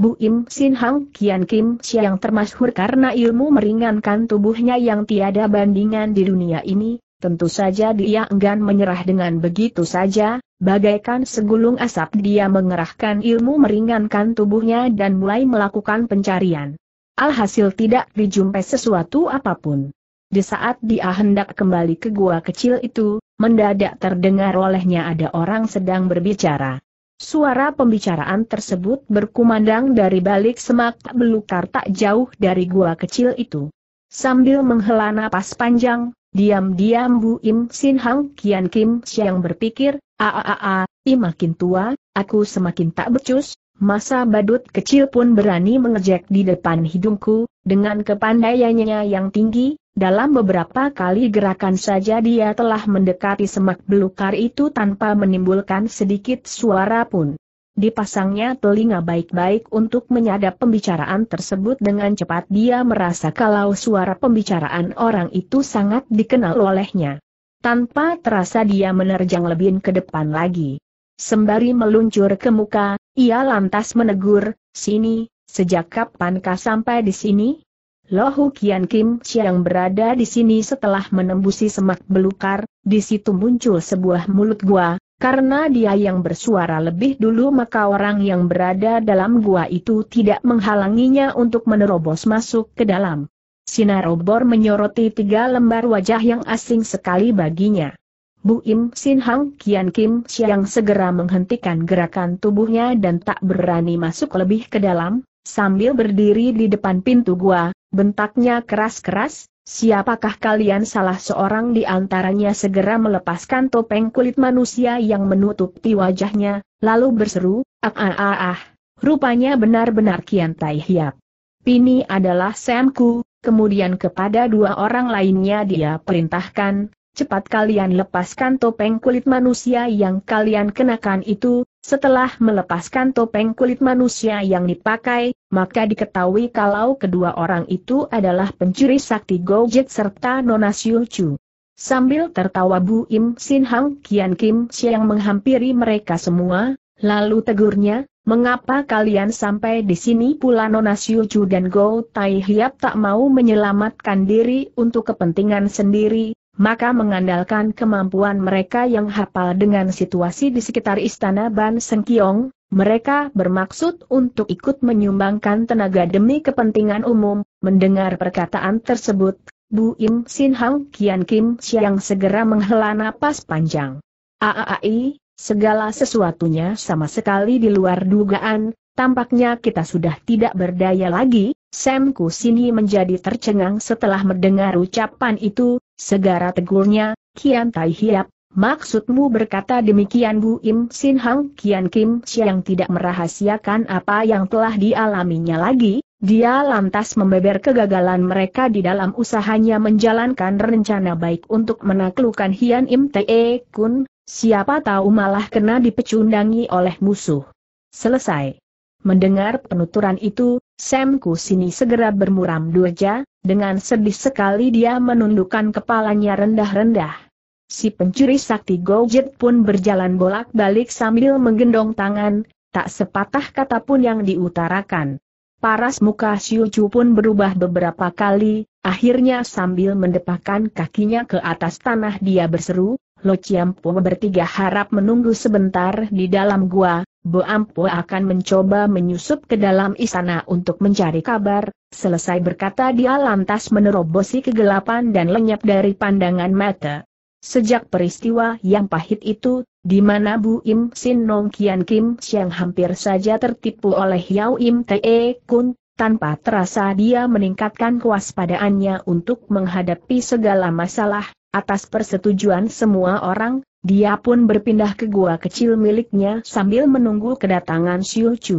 Speaker 1: Bu Im Sin Hang Kian Kim Siang termasyhur karena ilmu meringankan tubuhnya yang tiada bandingan di dunia ini, tentu saja dia enggan menyerah dengan begitu saja, bagaikan segulung asap dia mengerahkan ilmu meringankan tubuhnya dan mulai melakukan pencarian. Alhasil tidak dijumpai sesuatu apapun. Di saat dia hendak kembali ke gua kecil itu, mendadak terdengar olehnya ada orang sedang berbicara. Suara pembicaraan tersebut berkumandang dari balik semak belukar tak jauh dari gua kecil itu. Sambil menghela napas panjang, diam-diam Bu Im Sin Hang Kian Kim Siang berpikir, Aaaa, I makin tua, aku semakin tak becus, Masa badut kecil pun berani mengejek di depan hidungku, dengan kepandaiannya yang tinggi, dalam beberapa kali gerakan saja dia telah mendekati semak belukar itu tanpa menimbulkan sedikit suara pun. Dipasangnya telinga baik-baik untuk menyadap pembicaraan tersebut dengan cepat dia merasa kalau suara pembicaraan orang itu sangat dikenal olehnya. Tanpa terasa dia menerjang lebih ke depan lagi. Sembari meluncur ke muka, ia lantas menegur, sini, sejak kapan kau sampai di sini? Lohu Kian Kim yang berada di sini setelah menembusi semak belukar, di situ muncul sebuah mulut gua, karena dia yang bersuara lebih dulu maka orang yang berada dalam gua itu tidak menghalanginya untuk menerobos masuk ke dalam. Sinar obor menyoroti tiga lembar wajah yang asing sekali baginya. Bu Im Sin Hang Kian Kim Siang segera menghentikan gerakan tubuhnya dan tak berani masuk lebih ke dalam, sambil berdiri di depan pintu gua, bentaknya keras-keras, siapakah kalian salah seorang di antaranya segera melepaskan topeng kulit manusia yang menutupi wajahnya, lalu berseru, ah ah ah ah, rupanya benar-benar Kian Tai Hiap. Pini adalah Samku, kemudian kepada dua orang lainnya dia perintahkan, cepat kalian lepaskan topeng kulit manusia yang kalian kenakan itu, setelah melepaskan topeng kulit manusia yang dipakai, maka diketahui kalau kedua orang itu adalah pencuri sakti Gojek serta Nona Siu Chu. Sambil tertawa Bu Im Sin Hang Kian Kim Siang menghampiri mereka semua, lalu tegurnya, mengapa kalian sampai di sini pula Nona Siu Chu dan Go Tai Hiap tak mau menyelamatkan diri untuk kepentingan sendiri, maka mengandalkan kemampuan mereka yang hafal dengan situasi di sekitar istana Ban Sengkiong, mereka bermaksud untuk ikut menyumbangkan tenaga demi kepentingan umum, mendengar perkataan tersebut, Bu Im Sin Hang Kian Kim Siang segera menghela napas panjang. Aaai, segala sesuatunya sama sekali di luar dugaan, tampaknya kita sudah tidak berdaya lagi, Sam Kusini menjadi tercengang setelah mendengar ucapan itu, Segara tegurnya, Kian Tai Hiap, maksudmu berkata demikian Bu Im Sin Hang Kian Kim Siang tidak merahasiakan apa yang telah dialaminya lagi, dia lantas membeber kegagalan mereka di dalam usahanya menjalankan rencana baik untuk menaklukkan Hian Im Te Kun, siapa tahu malah kena dipecundangi oleh musuh. Selesai. Mendengar penuturan itu, Sam Kusini segera bermuram durja, dengan sedih sekali dia menundukkan kepalanya rendah-rendah. Si pencuri sakti Gojit pun berjalan bolak-balik sambil menggendong tangan, tak sepatah kata pun yang diutarakan. Paras muka Chu pun berubah beberapa kali, akhirnya sambil mendepakan kakinya ke atas tanah dia berseru, Lo Chiampo bertiga harap menunggu sebentar di dalam gua, Bo Ampo akan mencoba menyusup ke dalam istana untuk mencari kabar, selesai berkata dia lantas menerobosi kegelapan dan lenyap dari pandangan mata. Sejak peristiwa yang pahit itu, di mana Bu Im Sin Nong Kian Kim Siang hampir saja tertipu oleh Yao Im Te Kun, tanpa terasa dia meningkatkan kewaspadaannya untuk menghadapi segala masalah, Atas persetujuan semua orang, dia pun berpindah ke gua kecil miliknya sambil menunggu kedatangan Xiu Chu.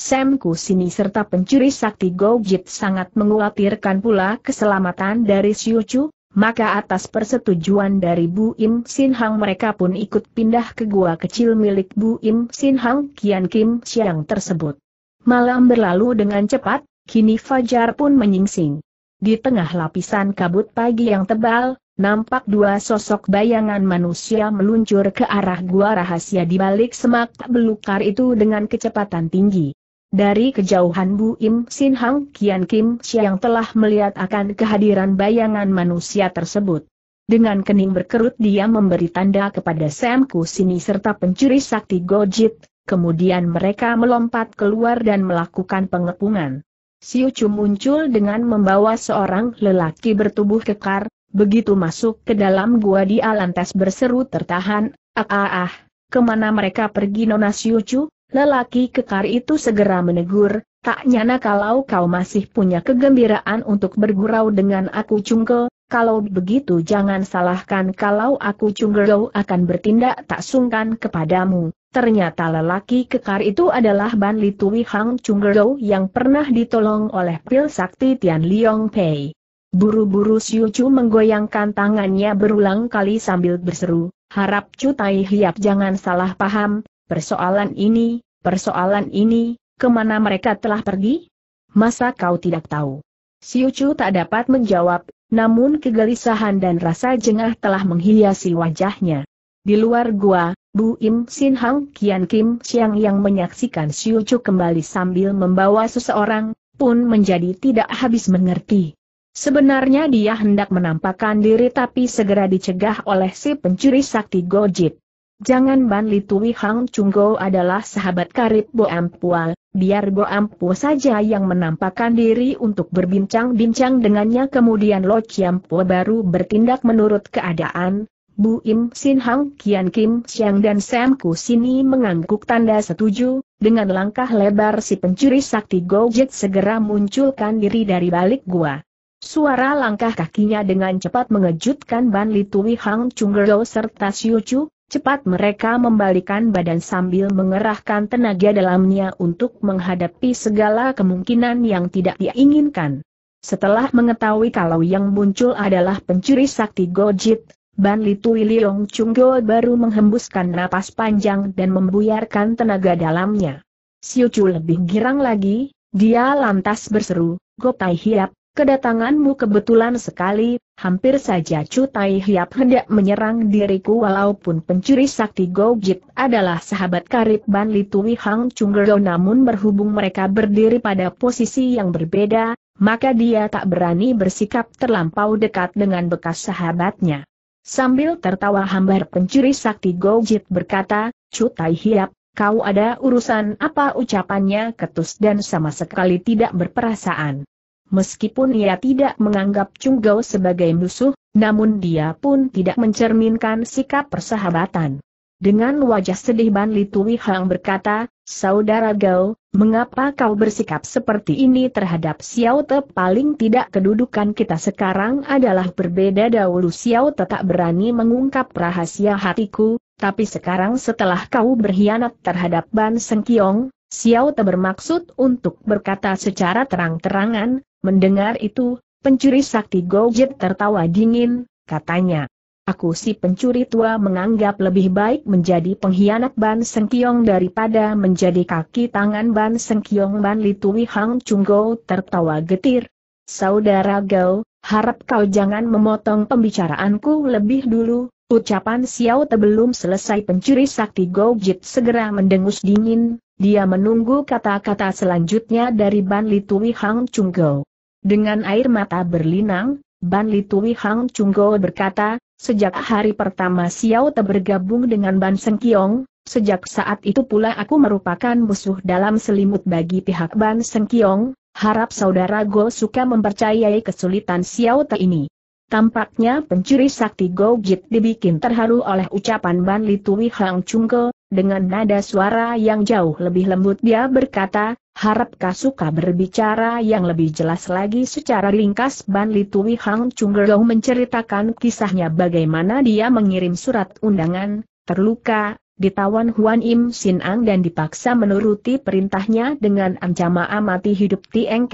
Speaker 1: Sam Sini serta pencuri sakti Gojit sangat mengkhawatirkan pula keselamatan dari Xiu Chu, maka atas persetujuan dari Bu Im Sin Hang mereka pun ikut pindah ke gua kecil milik Bu Im Sin Hang Kian Kim Siang tersebut. Malam berlalu dengan cepat, kini Fajar pun menyingsing. Di tengah lapisan kabut pagi yang tebal, nampak dua sosok bayangan manusia meluncur ke arah gua rahasia di balik semak belukar itu dengan kecepatan tinggi. Dari kejauhan Bu Im Sin Hang Kian Kim Siang telah melihat akan kehadiran bayangan manusia tersebut. Dengan kening berkerut dia memberi tanda kepada Sam Kusini serta pencuri sakti Gojit, kemudian mereka melompat keluar dan melakukan pengepungan. Siu Chu muncul dengan membawa seorang lelaki bertubuh kekar, Begitu masuk ke dalam gua di lantas berseru tertahan, ah ah ah, kemana mereka pergi Nona Siucu? Lelaki kekar itu segera menegur, tak nyana kalau kau masih punya kegembiraan untuk bergurau dengan aku Cungke, kalau begitu jangan salahkan kalau aku Cunggerau akan bertindak tak sungkan kepadamu. Ternyata lelaki kekar itu adalah Ban Litui Hang Cunggerau yang pernah ditolong oleh Pil Sakti Tian Liong Pei. Buru-buru Siu Chu menggoyangkan tangannya berulang kali sambil berseru, harap Chu Tai Hiap jangan salah paham, persoalan ini, persoalan ini, kemana mereka telah pergi? Masa kau tidak tahu? Siu Chu tak dapat menjawab, namun kegelisahan dan rasa jengah telah menghiasi wajahnya. Di luar gua, Bu Im Sin Hang Kian Kim Siang yang menyaksikan Siu Chu kembali sambil membawa seseorang, pun menjadi tidak habis mengerti. Sebenarnya dia hendak menampakkan diri tapi segera dicegah oleh si pencuri sakti Gojit. Jangan Ban Li Tui Hang Chunggo adalah sahabat karib Bo Ampual, biar Bo Ampu saja yang menampakkan diri untuk berbincang-bincang dengannya kemudian Lo Chiampu baru bertindak menurut keadaan, Bu Im Sin Hang Kian Kim Siang dan Sam Ku Sini mengangguk tanda setuju, dengan langkah lebar si pencuri sakti Gojek segera munculkan diri dari balik gua. Suara langkah kakinya dengan cepat mengejutkan Ban Li Tui Hang Chunggero serta Xiu Chu, cepat mereka membalikan badan sambil mengerahkan tenaga dalamnya untuk menghadapi segala kemungkinan yang tidak diinginkan. Setelah mengetahui kalau yang muncul adalah pencuri sakti Gojit, Ban Li Tui Chunggo baru menghembuskan napas panjang dan membuyarkan tenaga dalamnya. Xiu Chu lebih girang lagi, dia lantas berseru, Gotai Hiap, Kedatanganmu kebetulan sekali, hampir saja Cutai Hiap hendak menyerang diriku walaupun pencuri sakti Gojit adalah sahabat karib Ban Litui Hang Chunggero namun berhubung mereka berdiri pada posisi yang berbeda, maka dia tak berani bersikap terlampau dekat dengan bekas sahabatnya. Sambil tertawa hambar pencuri sakti Gojit berkata, Cutai Hiap, kau ada urusan apa ucapannya ketus dan sama sekali tidak berperasaan. Meskipun ia tidak menganggap Chung Gao sebagai musuh, namun dia pun tidak mencerminkan sikap persahabatan. Dengan wajah sedih Ban Li Tui Hang berkata, Saudara Gao, mengapa kau bersikap seperti ini terhadap Xiao Te paling tidak kedudukan kita sekarang adalah berbeda dahulu Xiao Te tak berani mengungkap rahasia hatiku, tapi sekarang setelah kau berkhianat terhadap Ban Seng Kiong. Xiao Te bermaksud untuk berkata secara terang-terangan, mendengar itu, pencuri sakti Gojit tertawa dingin, katanya. Aku si pencuri tua menganggap lebih baik menjadi pengkhianat Ban Sengkiong daripada menjadi kaki tangan Ban Sengkiong Ban Litui Hang Chunggo tertawa getir. Saudara Gao, harap kau jangan memotong pembicaraanku lebih dulu, ucapan Xiao Te belum selesai pencuri sakti Gojit segera mendengus dingin, dia menunggu kata-kata selanjutnya dari Ban Litui Hang Chunggo. Dengan air mata berlinang, Ban Litui Hang Chunggo berkata, sejak hari pertama Xiao Te bergabung dengan Ban Sengkiong, sejak saat itu pula aku merupakan musuh dalam selimut bagi pihak Ban Sengkiong, harap saudara Go suka mempercayai kesulitan Xiao Te ini. Tampaknya pencuri sakti Go Jit dibikin terharu oleh ucapan Ban Litui Hang Chunggo, dengan nada suara yang jauh lebih lembut dia berkata, harapkah suka berbicara yang lebih jelas lagi secara ringkas Ban Li Hang Chunggerou menceritakan kisahnya bagaimana dia mengirim surat undangan, terluka, ditawan Huan Im Sin Ang dan dipaksa menuruti perintahnya dengan ancaman amati hidup Tieng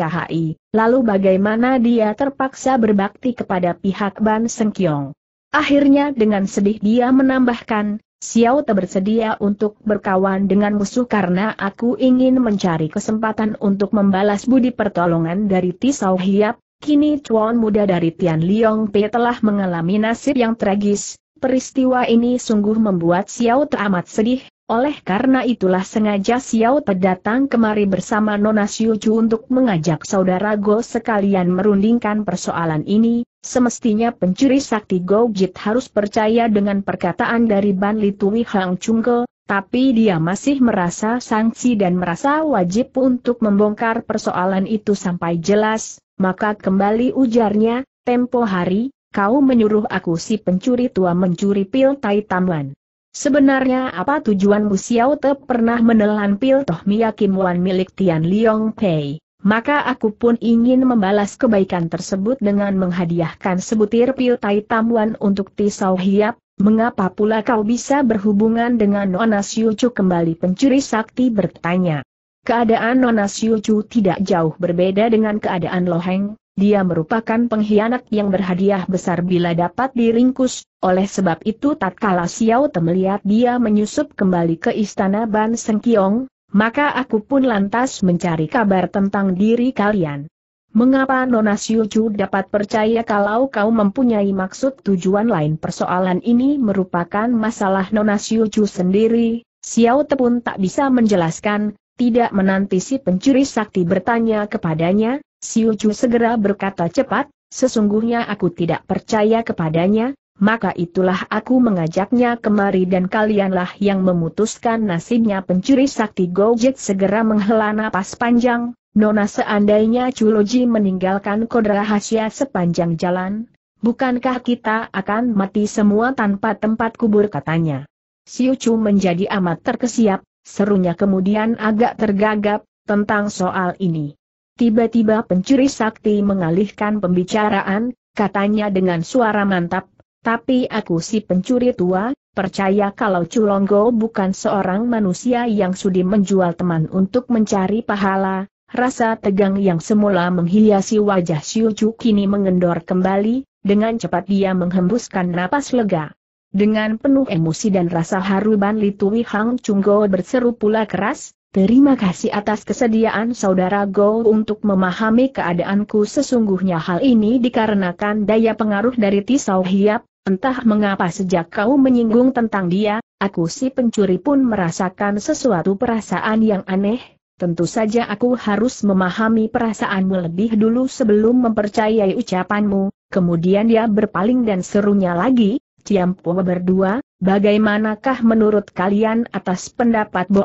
Speaker 1: lalu bagaimana dia terpaksa berbakti kepada pihak Ban Sengkyong. Akhirnya dengan sedih dia menambahkan, Xiao Te bersedia untuk berkawan dengan musuh karena aku ingin mencari kesempatan untuk membalas budi pertolongan dari Tisau Hiap, kini Chuan muda dari Tian Liong Pe telah mengalami nasib yang tragis, peristiwa ini sungguh membuat Xiao Te amat sedih, oleh karena itulah sengaja Xiao Te datang kemari bersama Nona Xiu Chu untuk mengajak saudara Go sekalian merundingkan persoalan ini, Semestinya pencuri sakti Gojit harus percaya dengan perkataan dari Ban Litui Hang Chungke, tapi dia masih merasa sangsi dan merasa wajib untuk membongkar persoalan itu sampai jelas, maka kembali ujarnya, tempo hari, kau menyuruh aku si pencuri tua mencuri pil tai taman. Sebenarnya apa tujuanmu Xiao Te pernah menelan pil toh Miyakim Wan milik Tian Liong Pei? maka aku pun ingin membalas kebaikan tersebut dengan menghadiahkan sebutir pil tai tamuan untuk Tisau Hiap, mengapa pula kau bisa berhubungan dengan Nona Chu kembali pencuri sakti bertanya. Keadaan Nona Chu tidak jauh berbeda dengan keadaan Loheng, dia merupakan pengkhianat yang berhadiah besar bila dapat diringkus, oleh sebab itu tatkala Xiao Te melihat dia menyusup kembali ke istana Ban Sengkiong, maka aku pun lantas mencari kabar tentang diri kalian. Mengapa Nona Siucu dapat percaya kalau kau mempunyai maksud tujuan lain persoalan ini merupakan masalah Nona Siucu sendiri, Xiao Te pun tak bisa menjelaskan, tidak menanti si pencuri sakti bertanya kepadanya, Siucu segera berkata cepat, sesungguhnya aku tidak percaya kepadanya, maka itulah aku mengajaknya kemari dan kalianlah yang memutuskan nasibnya pencuri sakti Gojek segera menghela napas panjang, Nona seandainya Chuloji meninggalkan kode rahasia sepanjang jalan, bukankah kita akan mati semua tanpa tempat kubur katanya. Siu Chu menjadi amat terkesiap, serunya kemudian agak tergagap, tentang soal ini. Tiba-tiba pencuri sakti mengalihkan pembicaraan, katanya dengan suara mantap, tapi aku si pencuri tua, percaya kalau Culonggo bukan seorang manusia yang sudi menjual teman untuk mencari pahala, rasa tegang yang semula menghiasi wajah Siucu kini mengendor kembali, dengan cepat dia menghembuskan napas lega. Dengan penuh emosi dan rasa haru Ban Litui Hang Chunggo berseru pula keras, terima kasih atas kesediaan saudara Go untuk memahami keadaanku sesungguhnya hal ini dikarenakan daya pengaruh dari Tisau Hiap, Entah mengapa sejak kau menyinggung tentang dia, aku si pencuri pun merasakan sesuatu perasaan yang aneh, tentu saja aku harus memahami perasaanmu lebih dulu sebelum mempercayai ucapanmu, kemudian dia berpaling dan serunya lagi, Ciampo berdua, bagaimanakah menurut kalian atas pendapat Bo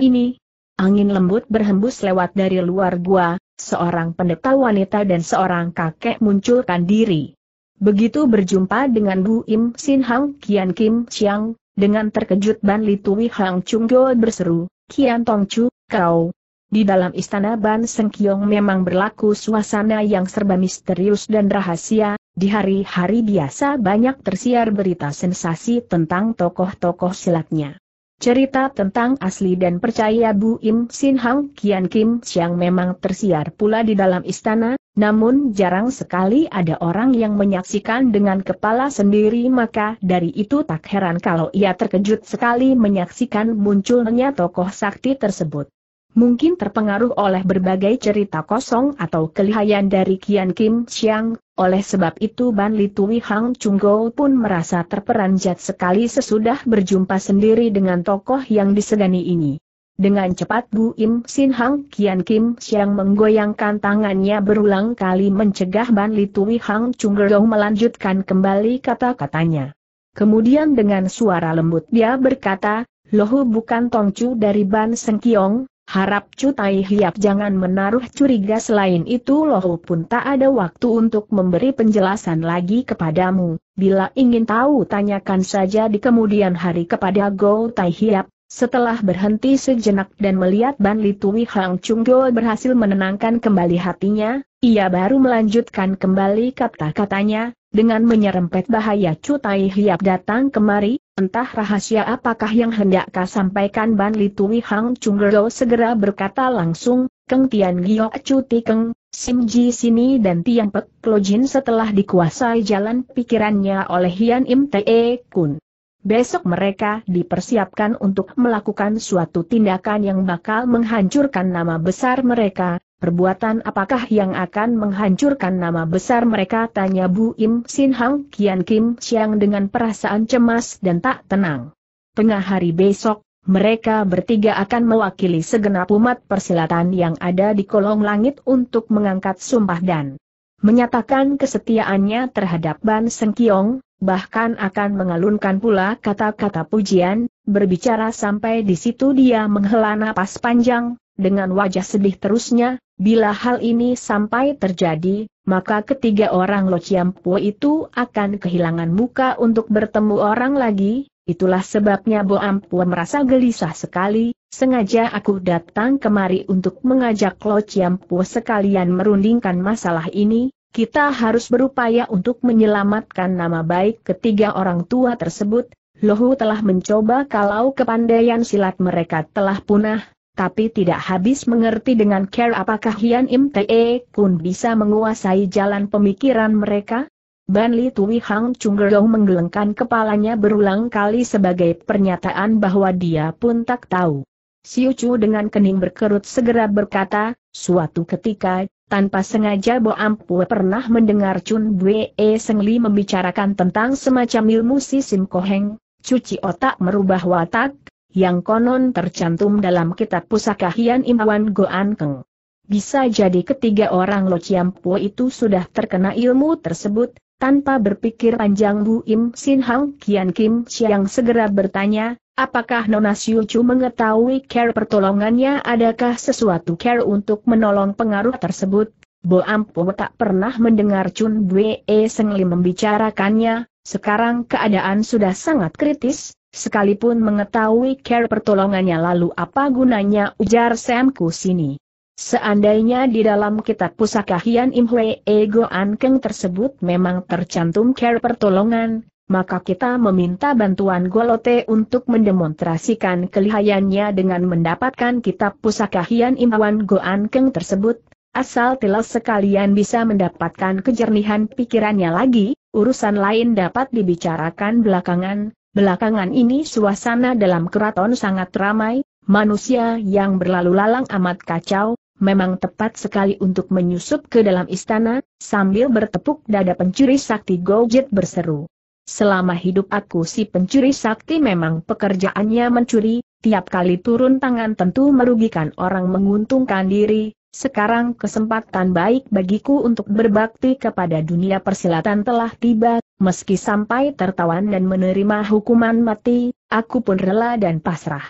Speaker 1: ini? Angin lembut berhembus lewat dari luar gua, seorang pendeta wanita dan seorang kakek munculkan diri. Begitu berjumpa dengan Bu Im Sin Hang Kian Kim Chiang, dengan terkejut Ban Li Tui Hang Chung Go berseru, Kian Tong Chu, kau. Di dalam istana Ban Seng Kiong memang berlaku suasana yang serba misterius dan rahasia, di hari-hari biasa banyak tersiar berita sensasi tentang tokoh-tokoh silatnya. Cerita tentang asli dan percaya Bu Im Sin Hang Kian Kim Siang memang tersiar pula di dalam istana, namun jarang sekali ada orang yang menyaksikan dengan kepala sendiri maka dari itu tak heran kalau ia terkejut sekali menyaksikan munculnya tokoh sakti tersebut. Mungkin terpengaruh oleh berbagai cerita kosong atau kelihayan dari Kian Kim Siang, oleh sebab itu Ban Li Hang Chunggo pun merasa terperanjat sekali sesudah berjumpa sendiri dengan tokoh yang disegani ini. Dengan cepat Bu Im Sin Hang Kian Kim Siang menggoyangkan tangannya berulang kali mencegah Ban Li Hang Chunggerong melanjutkan kembali kata-katanya. Kemudian dengan suara lembut dia berkata, Lohu bukan Tongcu dari Ban Sengkiong, Harap Cutai Hiap jangan menaruh curiga selain itu loh pun tak ada waktu untuk memberi penjelasan lagi kepadamu. Bila ingin tahu tanyakan saja di kemudian hari kepada Go Tai Hiap. Setelah berhenti sejenak dan melihat Ban Li Tui Hang Chung Go berhasil menenangkan kembali hatinya, ia baru melanjutkan kembali kata-katanya, dengan menyerempet bahaya Cutai Hiap datang kemari, Entah rahasia apakah yang hendak kau sampaikan Ban Li Hang Chunggero segera berkata langsung, Keng Tian Gio Cuti Keng, Sim Ji Sini dan Tian Pek Klojin setelah dikuasai jalan pikirannya oleh Hian Im Te e Kun. Besok mereka dipersiapkan untuk melakukan suatu tindakan yang bakal menghancurkan nama besar mereka, Perbuatan apakah yang akan menghancurkan nama besar mereka? Tanya Bu Im Sin Hang Kian Kim Siang dengan perasaan cemas dan tak tenang. Tengah hari besok, mereka bertiga akan mewakili segenap umat persilatan yang ada di kolong langit untuk mengangkat sumpah dan menyatakan kesetiaannya terhadap Ban Seng Kiong, bahkan akan mengalunkan pula kata-kata pujian, berbicara sampai di situ dia menghela napas panjang, dengan wajah sedih terusnya, Bila hal ini sampai terjadi, maka ketiga orang Lo Po itu akan kehilangan muka untuk bertemu orang lagi, itulah sebabnya Bo Ampo merasa gelisah sekali, sengaja aku datang kemari untuk mengajak Lo Po sekalian merundingkan masalah ini, kita harus berupaya untuk menyelamatkan nama baik ketiga orang tua tersebut, Lohu telah mencoba kalau kepandaian silat mereka telah punah, tapi tidak habis mengerti dengan care apakah Hian Im Te Kun bisa menguasai jalan pemikiran mereka? Ban Li Tui Hang Chunggerong menggelengkan kepalanya berulang kali sebagai pernyataan bahwa dia pun tak tahu. Siu Chu dengan kening berkerut segera berkata, suatu ketika, tanpa sengaja Bo Ampu pernah mendengar Chun Bue Seng Li membicarakan tentang semacam ilmu si Sim Koheng, cuci otak merubah watak, yang konon tercantum dalam kitab pusaka Hian Imwan Goan Keng. Bisa jadi ketiga orang Lo Po itu sudah terkena ilmu tersebut, tanpa berpikir panjang Bu Im Sin Hang Kian Kim siang segera bertanya, apakah Nona Siu Chu mengetahui care pertolongannya adakah sesuatu care untuk menolong pengaruh tersebut? Bo Ampo tak pernah mendengar Chun Bwe Sengli membicarakannya, sekarang keadaan sudah sangat kritis, Sekalipun mengetahui care pertolongannya lalu apa gunanya ujar Sam sini. Seandainya di dalam kitab pusaka Hian Im Ego Ankeng tersebut memang tercantum care pertolongan, maka kita meminta bantuan Golote untuk mendemonstrasikan kelihayannya dengan mendapatkan kitab pusaka Hian Imhwan Go Ankeng tersebut, asal telah sekalian bisa mendapatkan kejernihan pikirannya lagi, urusan lain dapat dibicarakan belakangan, Belakangan ini suasana dalam keraton sangat ramai, manusia yang berlalu lalang amat kacau, memang tepat sekali untuk menyusup ke dalam istana, sambil bertepuk dada pencuri sakti Gojit berseru. Selama hidup aku si pencuri sakti memang pekerjaannya mencuri, tiap kali turun tangan tentu merugikan orang menguntungkan diri, sekarang kesempatan baik bagiku untuk berbakti kepada dunia persilatan telah tiba, meski sampai tertawan dan menerima hukuman mati, aku pun rela dan pasrah.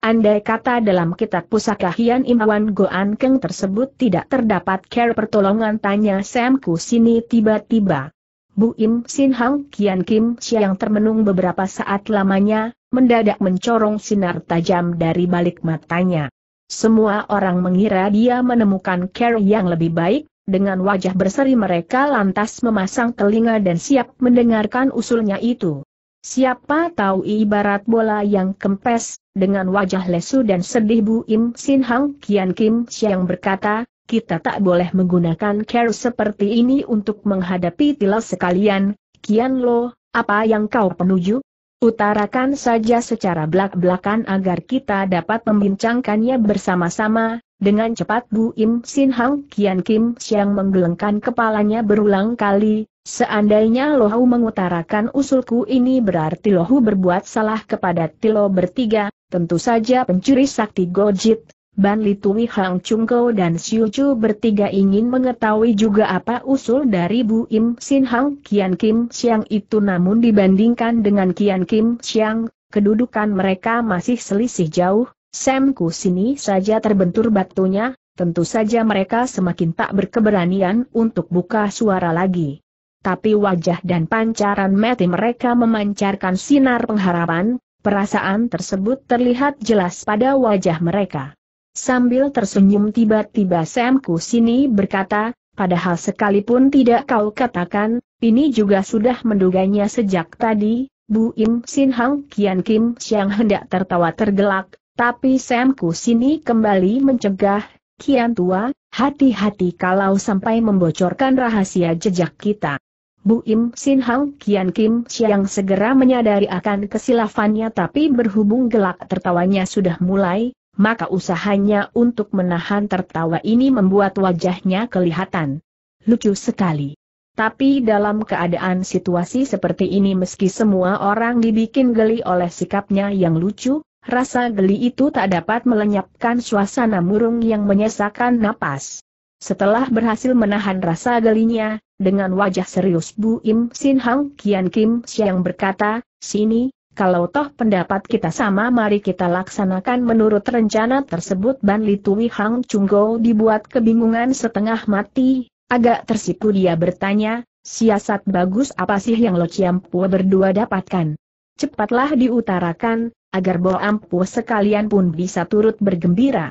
Speaker 1: Andai kata dalam kitab pusaka Hian Imawan Goan Keng tersebut tidak terdapat care pertolongan tanya Sam sini tiba-tiba. Bu Im Sin Hang Kian Kim Siang termenung beberapa saat lamanya, mendadak mencorong sinar tajam dari balik matanya. Semua orang mengira dia menemukan care yang lebih baik, dengan wajah berseri mereka lantas memasang telinga dan siap mendengarkan usulnya itu. Siapa tahu ibarat bola yang kempes, dengan wajah lesu dan sedih Bu Im Sin Hang Kian Kim Siang berkata, kita tak boleh menggunakan care seperti ini untuk menghadapi tilas sekalian, Kian Lo, apa yang kau penuju? Utarakan saja secara belak-belakan agar kita dapat membincangkannya bersama-sama, dengan cepat Bu Im Sin Hang Kian Kim Siang menggelengkan kepalanya berulang kali, seandainya Lohu mengutarakan usulku ini berarti Lohu berbuat salah kepada Tilo bertiga, tentu saja pencuri sakti Gojit, Ban Litui Hang Chung Kau dan Siu Chu bertiga ingin mengetahui juga apa usul dari Bu Im Sin Hang Kian Kim Siang itu namun dibandingkan dengan Kian Kim Siang, kedudukan mereka masih selisih jauh, Semku sini saja terbentur batunya, tentu saja mereka semakin tak berkeberanian untuk buka suara lagi. Tapi wajah dan pancaran mati mereka memancarkan sinar pengharapan, perasaan tersebut terlihat jelas pada wajah mereka. Sambil tersenyum tiba-tiba Semku sini berkata, padahal sekalipun tidak kau katakan, ini juga sudah menduganya sejak tadi, Bu Im Sin Hang Kian Kim Siang hendak tertawa tergelak, tapi Sam sini kembali mencegah, Kian Tua, hati-hati kalau sampai membocorkan rahasia jejak kita. Bu Im Sin Hang Kian Kim Siang segera menyadari akan kesilafannya tapi berhubung gelak tertawanya sudah mulai, maka usahanya untuk menahan tertawa ini membuat wajahnya kelihatan lucu sekali. Tapi dalam keadaan situasi seperti ini meski semua orang dibikin geli oleh sikapnya yang lucu, Rasa geli itu tak dapat melenyapkan suasana murung yang menyesakan napas. Setelah berhasil menahan rasa gelinya, dengan wajah serius Bu Im Sin Hang Kian Kim Siang berkata, Sini, kalau toh pendapat kita sama mari kita laksanakan menurut rencana tersebut Ban Li Tui Hang Chunggo dibuat kebingungan setengah mati, agak tersipu dia bertanya, siasat bagus apa sih yang Lo Chiam Pua berdua dapatkan? Cepatlah diutarakan, agar Bo Ampu sekalian pun bisa turut bergembira.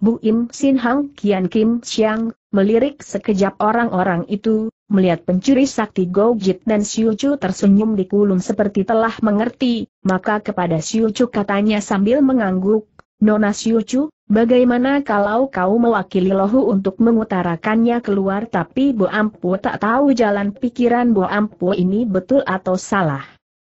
Speaker 1: Bu Im Sin Hang Kian Kim Siang, melirik sekejap orang-orang itu, melihat pencuri sakti Gojit dan Siu Chu tersenyum di kulum seperti telah mengerti, maka kepada Siu Chu katanya sambil mengangguk, Nona Siu Chu, bagaimana kalau kau mewakili Lohu untuk mengutarakannya keluar tapi Bo Ampu tak tahu jalan pikiran Bo Ampu ini betul atau salah.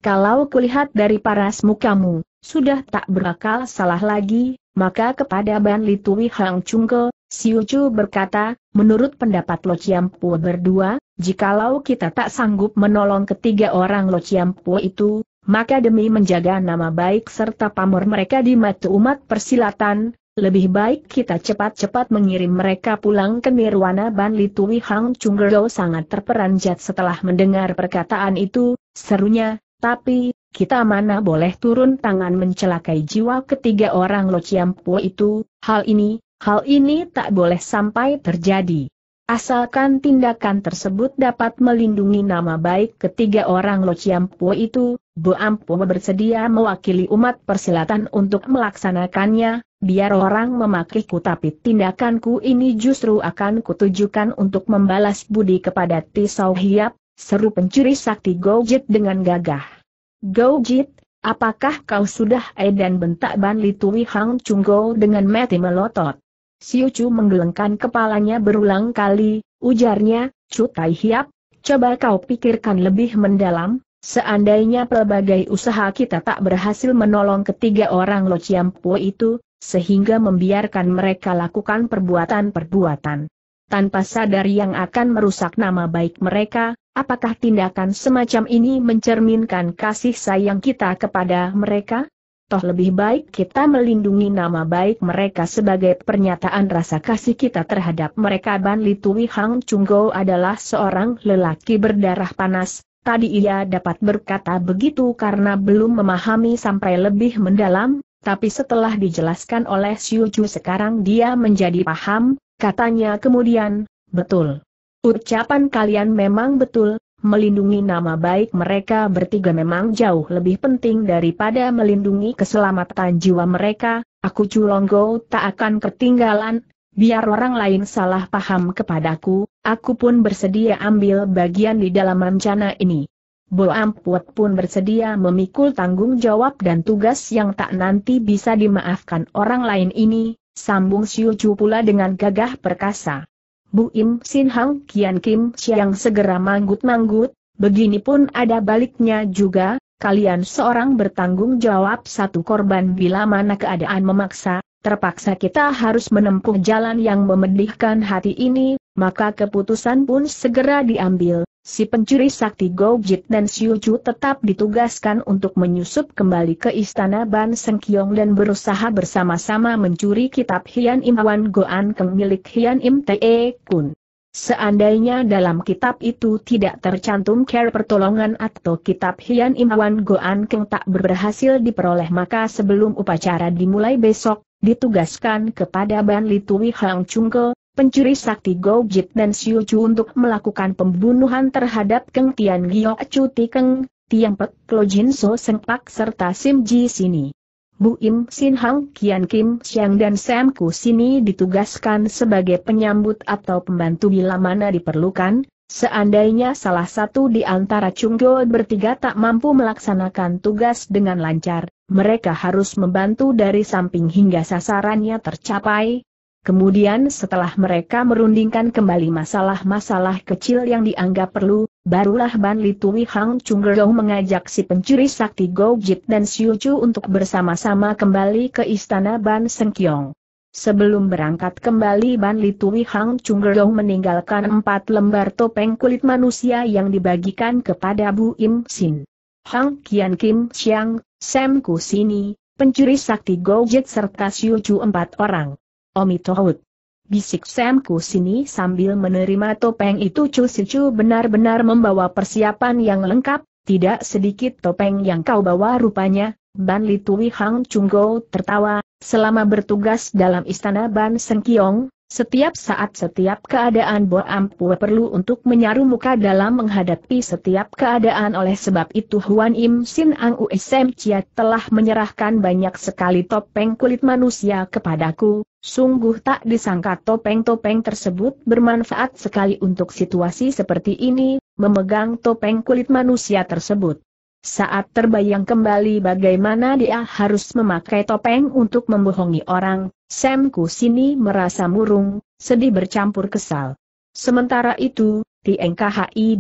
Speaker 1: Kalau kulihat dari paras mukamu, sudah tak berakal salah lagi, maka kepada Ban Litui Hang Chungke, Siu Chu berkata, menurut pendapat Lo Chiampu berdua, jikalau kita tak sanggup menolong ketiga orang Lo Chiampu itu, maka demi menjaga nama baik serta pamor mereka di mata umat persilatan, lebih baik kita cepat-cepat mengirim mereka pulang ke Nirwana Ban Litui Hang Chunggero sangat terperanjat setelah mendengar perkataan itu, serunya, tapi, kita mana boleh turun tangan mencelakai jiwa ketiga orang Lo Chiampu itu, hal ini, hal ini tak boleh sampai terjadi. Asalkan tindakan tersebut dapat melindungi nama baik ketiga orang Lo Chiampu itu, Bu Ampu bersedia mewakili umat persilatan untuk melaksanakannya, biar orang memakiku tapi tindakanku ini justru akan kutujukan untuk membalas budi kepada Tisau Hiap, seru pencuri sakti Gojek dengan gagah. Goujit, apakah kau sudah edan bentak Ban Litui Hang Chunggo dengan mati melotot? Chu menggelengkan kepalanya berulang kali, ujarnya, Cutai Hiap, coba kau pikirkan lebih mendalam, seandainya pelbagai usaha kita tak berhasil menolong ketiga orang Lo Chiampo itu, sehingga membiarkan mereka lakukan perbuatan-perbuatan tanpa sadar yang akan merusak nama baik mereka, Apakah tindakan semacam ini mencerminkan kasih sayang kita kepada mereka? Toh lebih baik kita melindungi nama baik mereka sebagai pernyataan rasa kasih kita terhadap mereka Ban Litui Hang Chunggo adalah seorang lelaki berdarah panas, tadi ia dapat berkata begitu karena belum memahami sampai lebih mendalam, tapi setelah dijelaskan oleh Siu Chu sekarang dia menjadi paham, katanya kemudian, betul. Ucapan kalian memang betul, melindungi nama baik mereka bertiga memang jauh lebih penting daripada melindungi keselamatan jiwa mereka, aku Culonggo tak akan ketinggalan, biar orang lain salah paham kepadaku, aku pun bersedia ambil bagian di dalam rencana ini. Bo Ampuat pun bersedia memikul tanggung jawab dan tugas yang tak nanti bisa dimaafkan orang lain ini, sambung Siu Chu pula dengan gagah perkasa. Bu Im, Sin Hang Kian Kim siang segera manggut-manggut, begini pun ada baliknya juga, kalian seorang bertanggung jawab satu korban bila mana keadaan memaksa, terpaksa kita harus menempuh jalan yang memedihkan hati ini, maka keputusan pun segera diambil. Si pencuri sakti Gojit dan Siuju tetap ditugaskan untuk menyusup kembali ke istana Ban Sengkiong dan berusaha bersama-sama mencuri kitab Hian Im Wan Goan Keng milik Hian Im Te e Kun. Seandainya dalam kitab itu tidak tercantum care pertolongan atau kitab Hian Im Wan Goan Keng tak berhasil diperoleh maka sebelum upacara dimulai besok, ditugaskan kepada Ban Litui Hang Chungke, pencuri sakti Gojit dan Siu Chu untuk melakukan pembunuhan terhadap Keng Tian Gio Chu Ti Keng, Tiang Pek, Klo Jin So Seng Pak serta Sim Ji Sini. Bu Im Sin Hang Kian Kim Siang dan Sam Ku Sini ditugaskan sebagai penyambut atau pembantu bila mana diperlukan, seandainya salah satu di antara Chung Go bertiga tak mampu melaksanakan tugas dengan lancar, mereka harus membantu dari samping hingga sasarannya tercapai, Kemudian setelah mereka merundingkan kembali masalah-masalah kecil yang dianggap perlu, barulah Ban Litui Hang Chunggerou mengajak si pencuri sakti Gojit dan Siu Chu untuk bersama-sama kembali ke istana Ban Sengkyong. Sebelum berangkat kembali Ban Litui Hang Chunggerou meninggalkan empat lembar topeng kulit manusia yang dibagikan kepada Bu Im Sin. Hang Kian Kim Siang, Sam Kusini, pencuri sakti Gojit serta Siu Chu empat orang. Omi Tohut. Bisik Samku sini sambil menerima topeng itu Chu Sichu benar-benar membawa persiapan yang lengkap, tidak sedikit topeng yang kau bawa rupanya, Ban Li Tui Hang Go tertawa, selama bertugas dalam istana Ban Kiong, setiap saat setiap keadaan Bo Ampue perlu untuk menyaru muka dalam menghadapi setiap keadaan oleh sebab itu Huan Im Sin Ang USM Chia telah menyerahkan banyak sekali topeng kulit manusia kepadaku, sungguh tak disangka topeng-topeng tersebut bermanfaat sekali untuk situasi seperti ini, memegang topeng kulit manusia tersebut. Saat terbayang kembali bagaimana dia harus memakai topeng untuk membohongi orang, Sam Kusini merasa murung, sedih bercampur kesal. Sementara itu, Tieng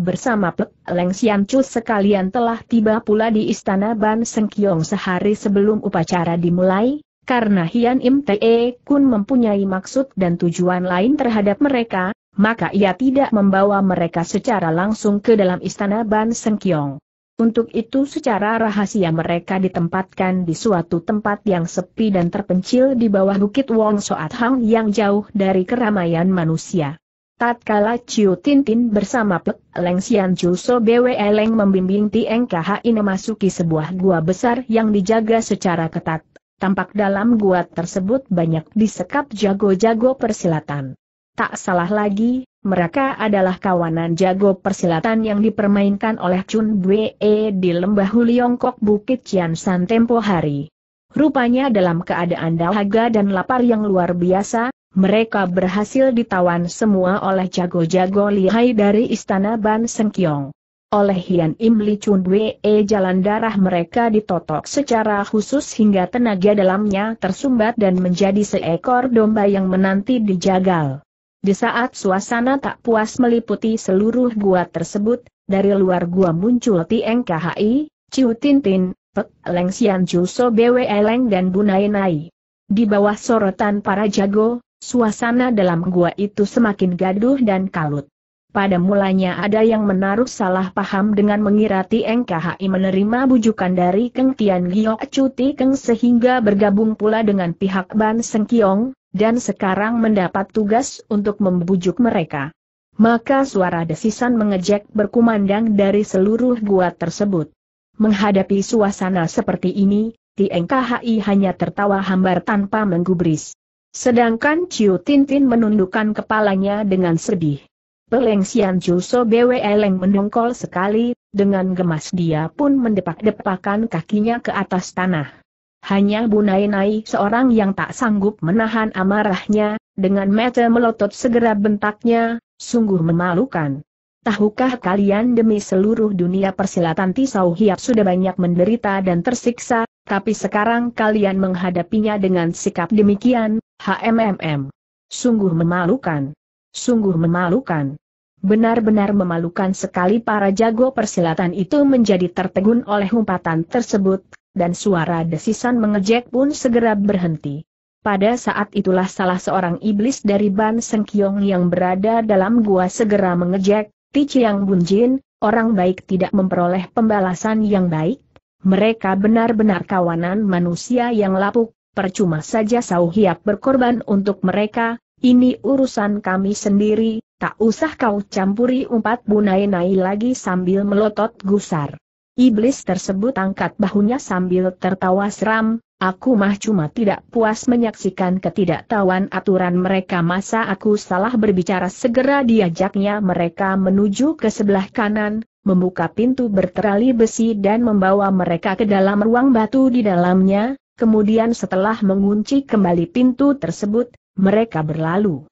Speaker 1: bersama Pek Leng Sian Chu sekalian telah tiba pula di Istana Ban Sengkiong sehari sebelum upacara dimulai, karena Hian Im Te Kun mempunyai maksud dan tujuan lain terhadap mereka, maka ia tidak membawa mereka secara langsung ke dalam Istana Ban Sengkiong. Untuk itu secara rahasia mereka ditempatkan di suatu tempat yang sepi dan terpencil di bawah bukit Wong Soat Hang yang jauh dari keramaian manusia. Tatkala Ciu Tintin bersama Pek Leng Xian Juso BW Leng membimbing Tieng Ine memasuki sebuah gua besar yang dijaga secara ketat. Tampak dalam gua tersebut banyak disekap jago-jago persilatan. Tak salah lagi, mereka adalah kawanan jago persilatan yang dipermainkan oleh Chun Bwe di lembah Huliongkok Bukit Chian San tempo hari. Rupanya dalam keadaan dahaga dan lapar yang luar biasa, mereka berhasil ditawan semua oleh jago-jago lihai dari istana Ban Sengkyong. Oleh Hian Im Li Chun Wee jalan darah mereka ditotok secara khusus hingga tenaga dalamnya tersumbat dan menjadi seekor domba yang menanti dijagal. Di saat suasana tak puas meliputi seluruh gua tersebut, dari luar gua muncul Tieng KHI, Ciu Tintin, Pek Leng Sian Ju So Bwe Leng dan Bunai Nai. Di bawah sorotan para jago, suasana dalam gua itu semakin gaduh dan kalut. Pada mulanya ada yang menaruh salah paham dengan mengira Tieng KHI menerima bujukan dari Keng Tian Giok Cuti Keng sehingga bergabung pula dengan pihak Ban Kiong, dan sekarang mendapat tugas untuk membujuk mereka. Maka suara desisan mengejek berkumandang dari seluruh gua tersebut. Menghadapi suasana seperti ini, TNKHI hanya tertawa hambar tanpa menggubris. Sedangkan Ciu Tintin menundukkan kepalanya dengan sedih. Peleng Sian Juso Bwe Leng mendongkol sekali, dengan gemas dia pun mendepak-depakan kakinya ke atas tanah. Hanya Bunainai seorang yang tak sanggup menahan amarahnya, dengan mata melotot segera bentaknya, sungguh memalukan. Tahukah kalian demi seluruh dunia persilatan Tisau Hiap sudah banyak menderita dan tersiksa, tapi sekarang kalian menghadapinya dengan sikap demikian, HMMM. Sungguh memalukan. Sungguh memalukan. Benar-benar memalukan sekali para jago persilatan itu menjadi tertegun oleh umpatan tersebut, dan suara desisan mengejek pun segera berhenti. Pada saat itulah salah seorang iblis dari Ban Sengkiong yang berada dalam gua segera mengejek, Ti Chiang Bunjin, orang baik tidak memperoleh pembalasan yang baik. Mereka benar-benar kawanan manusia yang lapuk, percuma saja hiap berkorban untuk mereka, ini urusan kami sendiri, tak usah kau campuri umpat bunai-nai lagi sambil melotot gusar. Iblis tersebut angkat bahunya sambil tertawa seram, aku mah cuma tidak puas menyaksikan ketidaktahuan aturan mereka masa aku salah berbicara segera diajaknya mereka menuju ke sebelah kanan, membuka pintu berterali besi dan membawa mereka ke dalam ruang batu di dalamnya, kemudian setelah mengunci kembali pintu tersebut, mereka berlalu.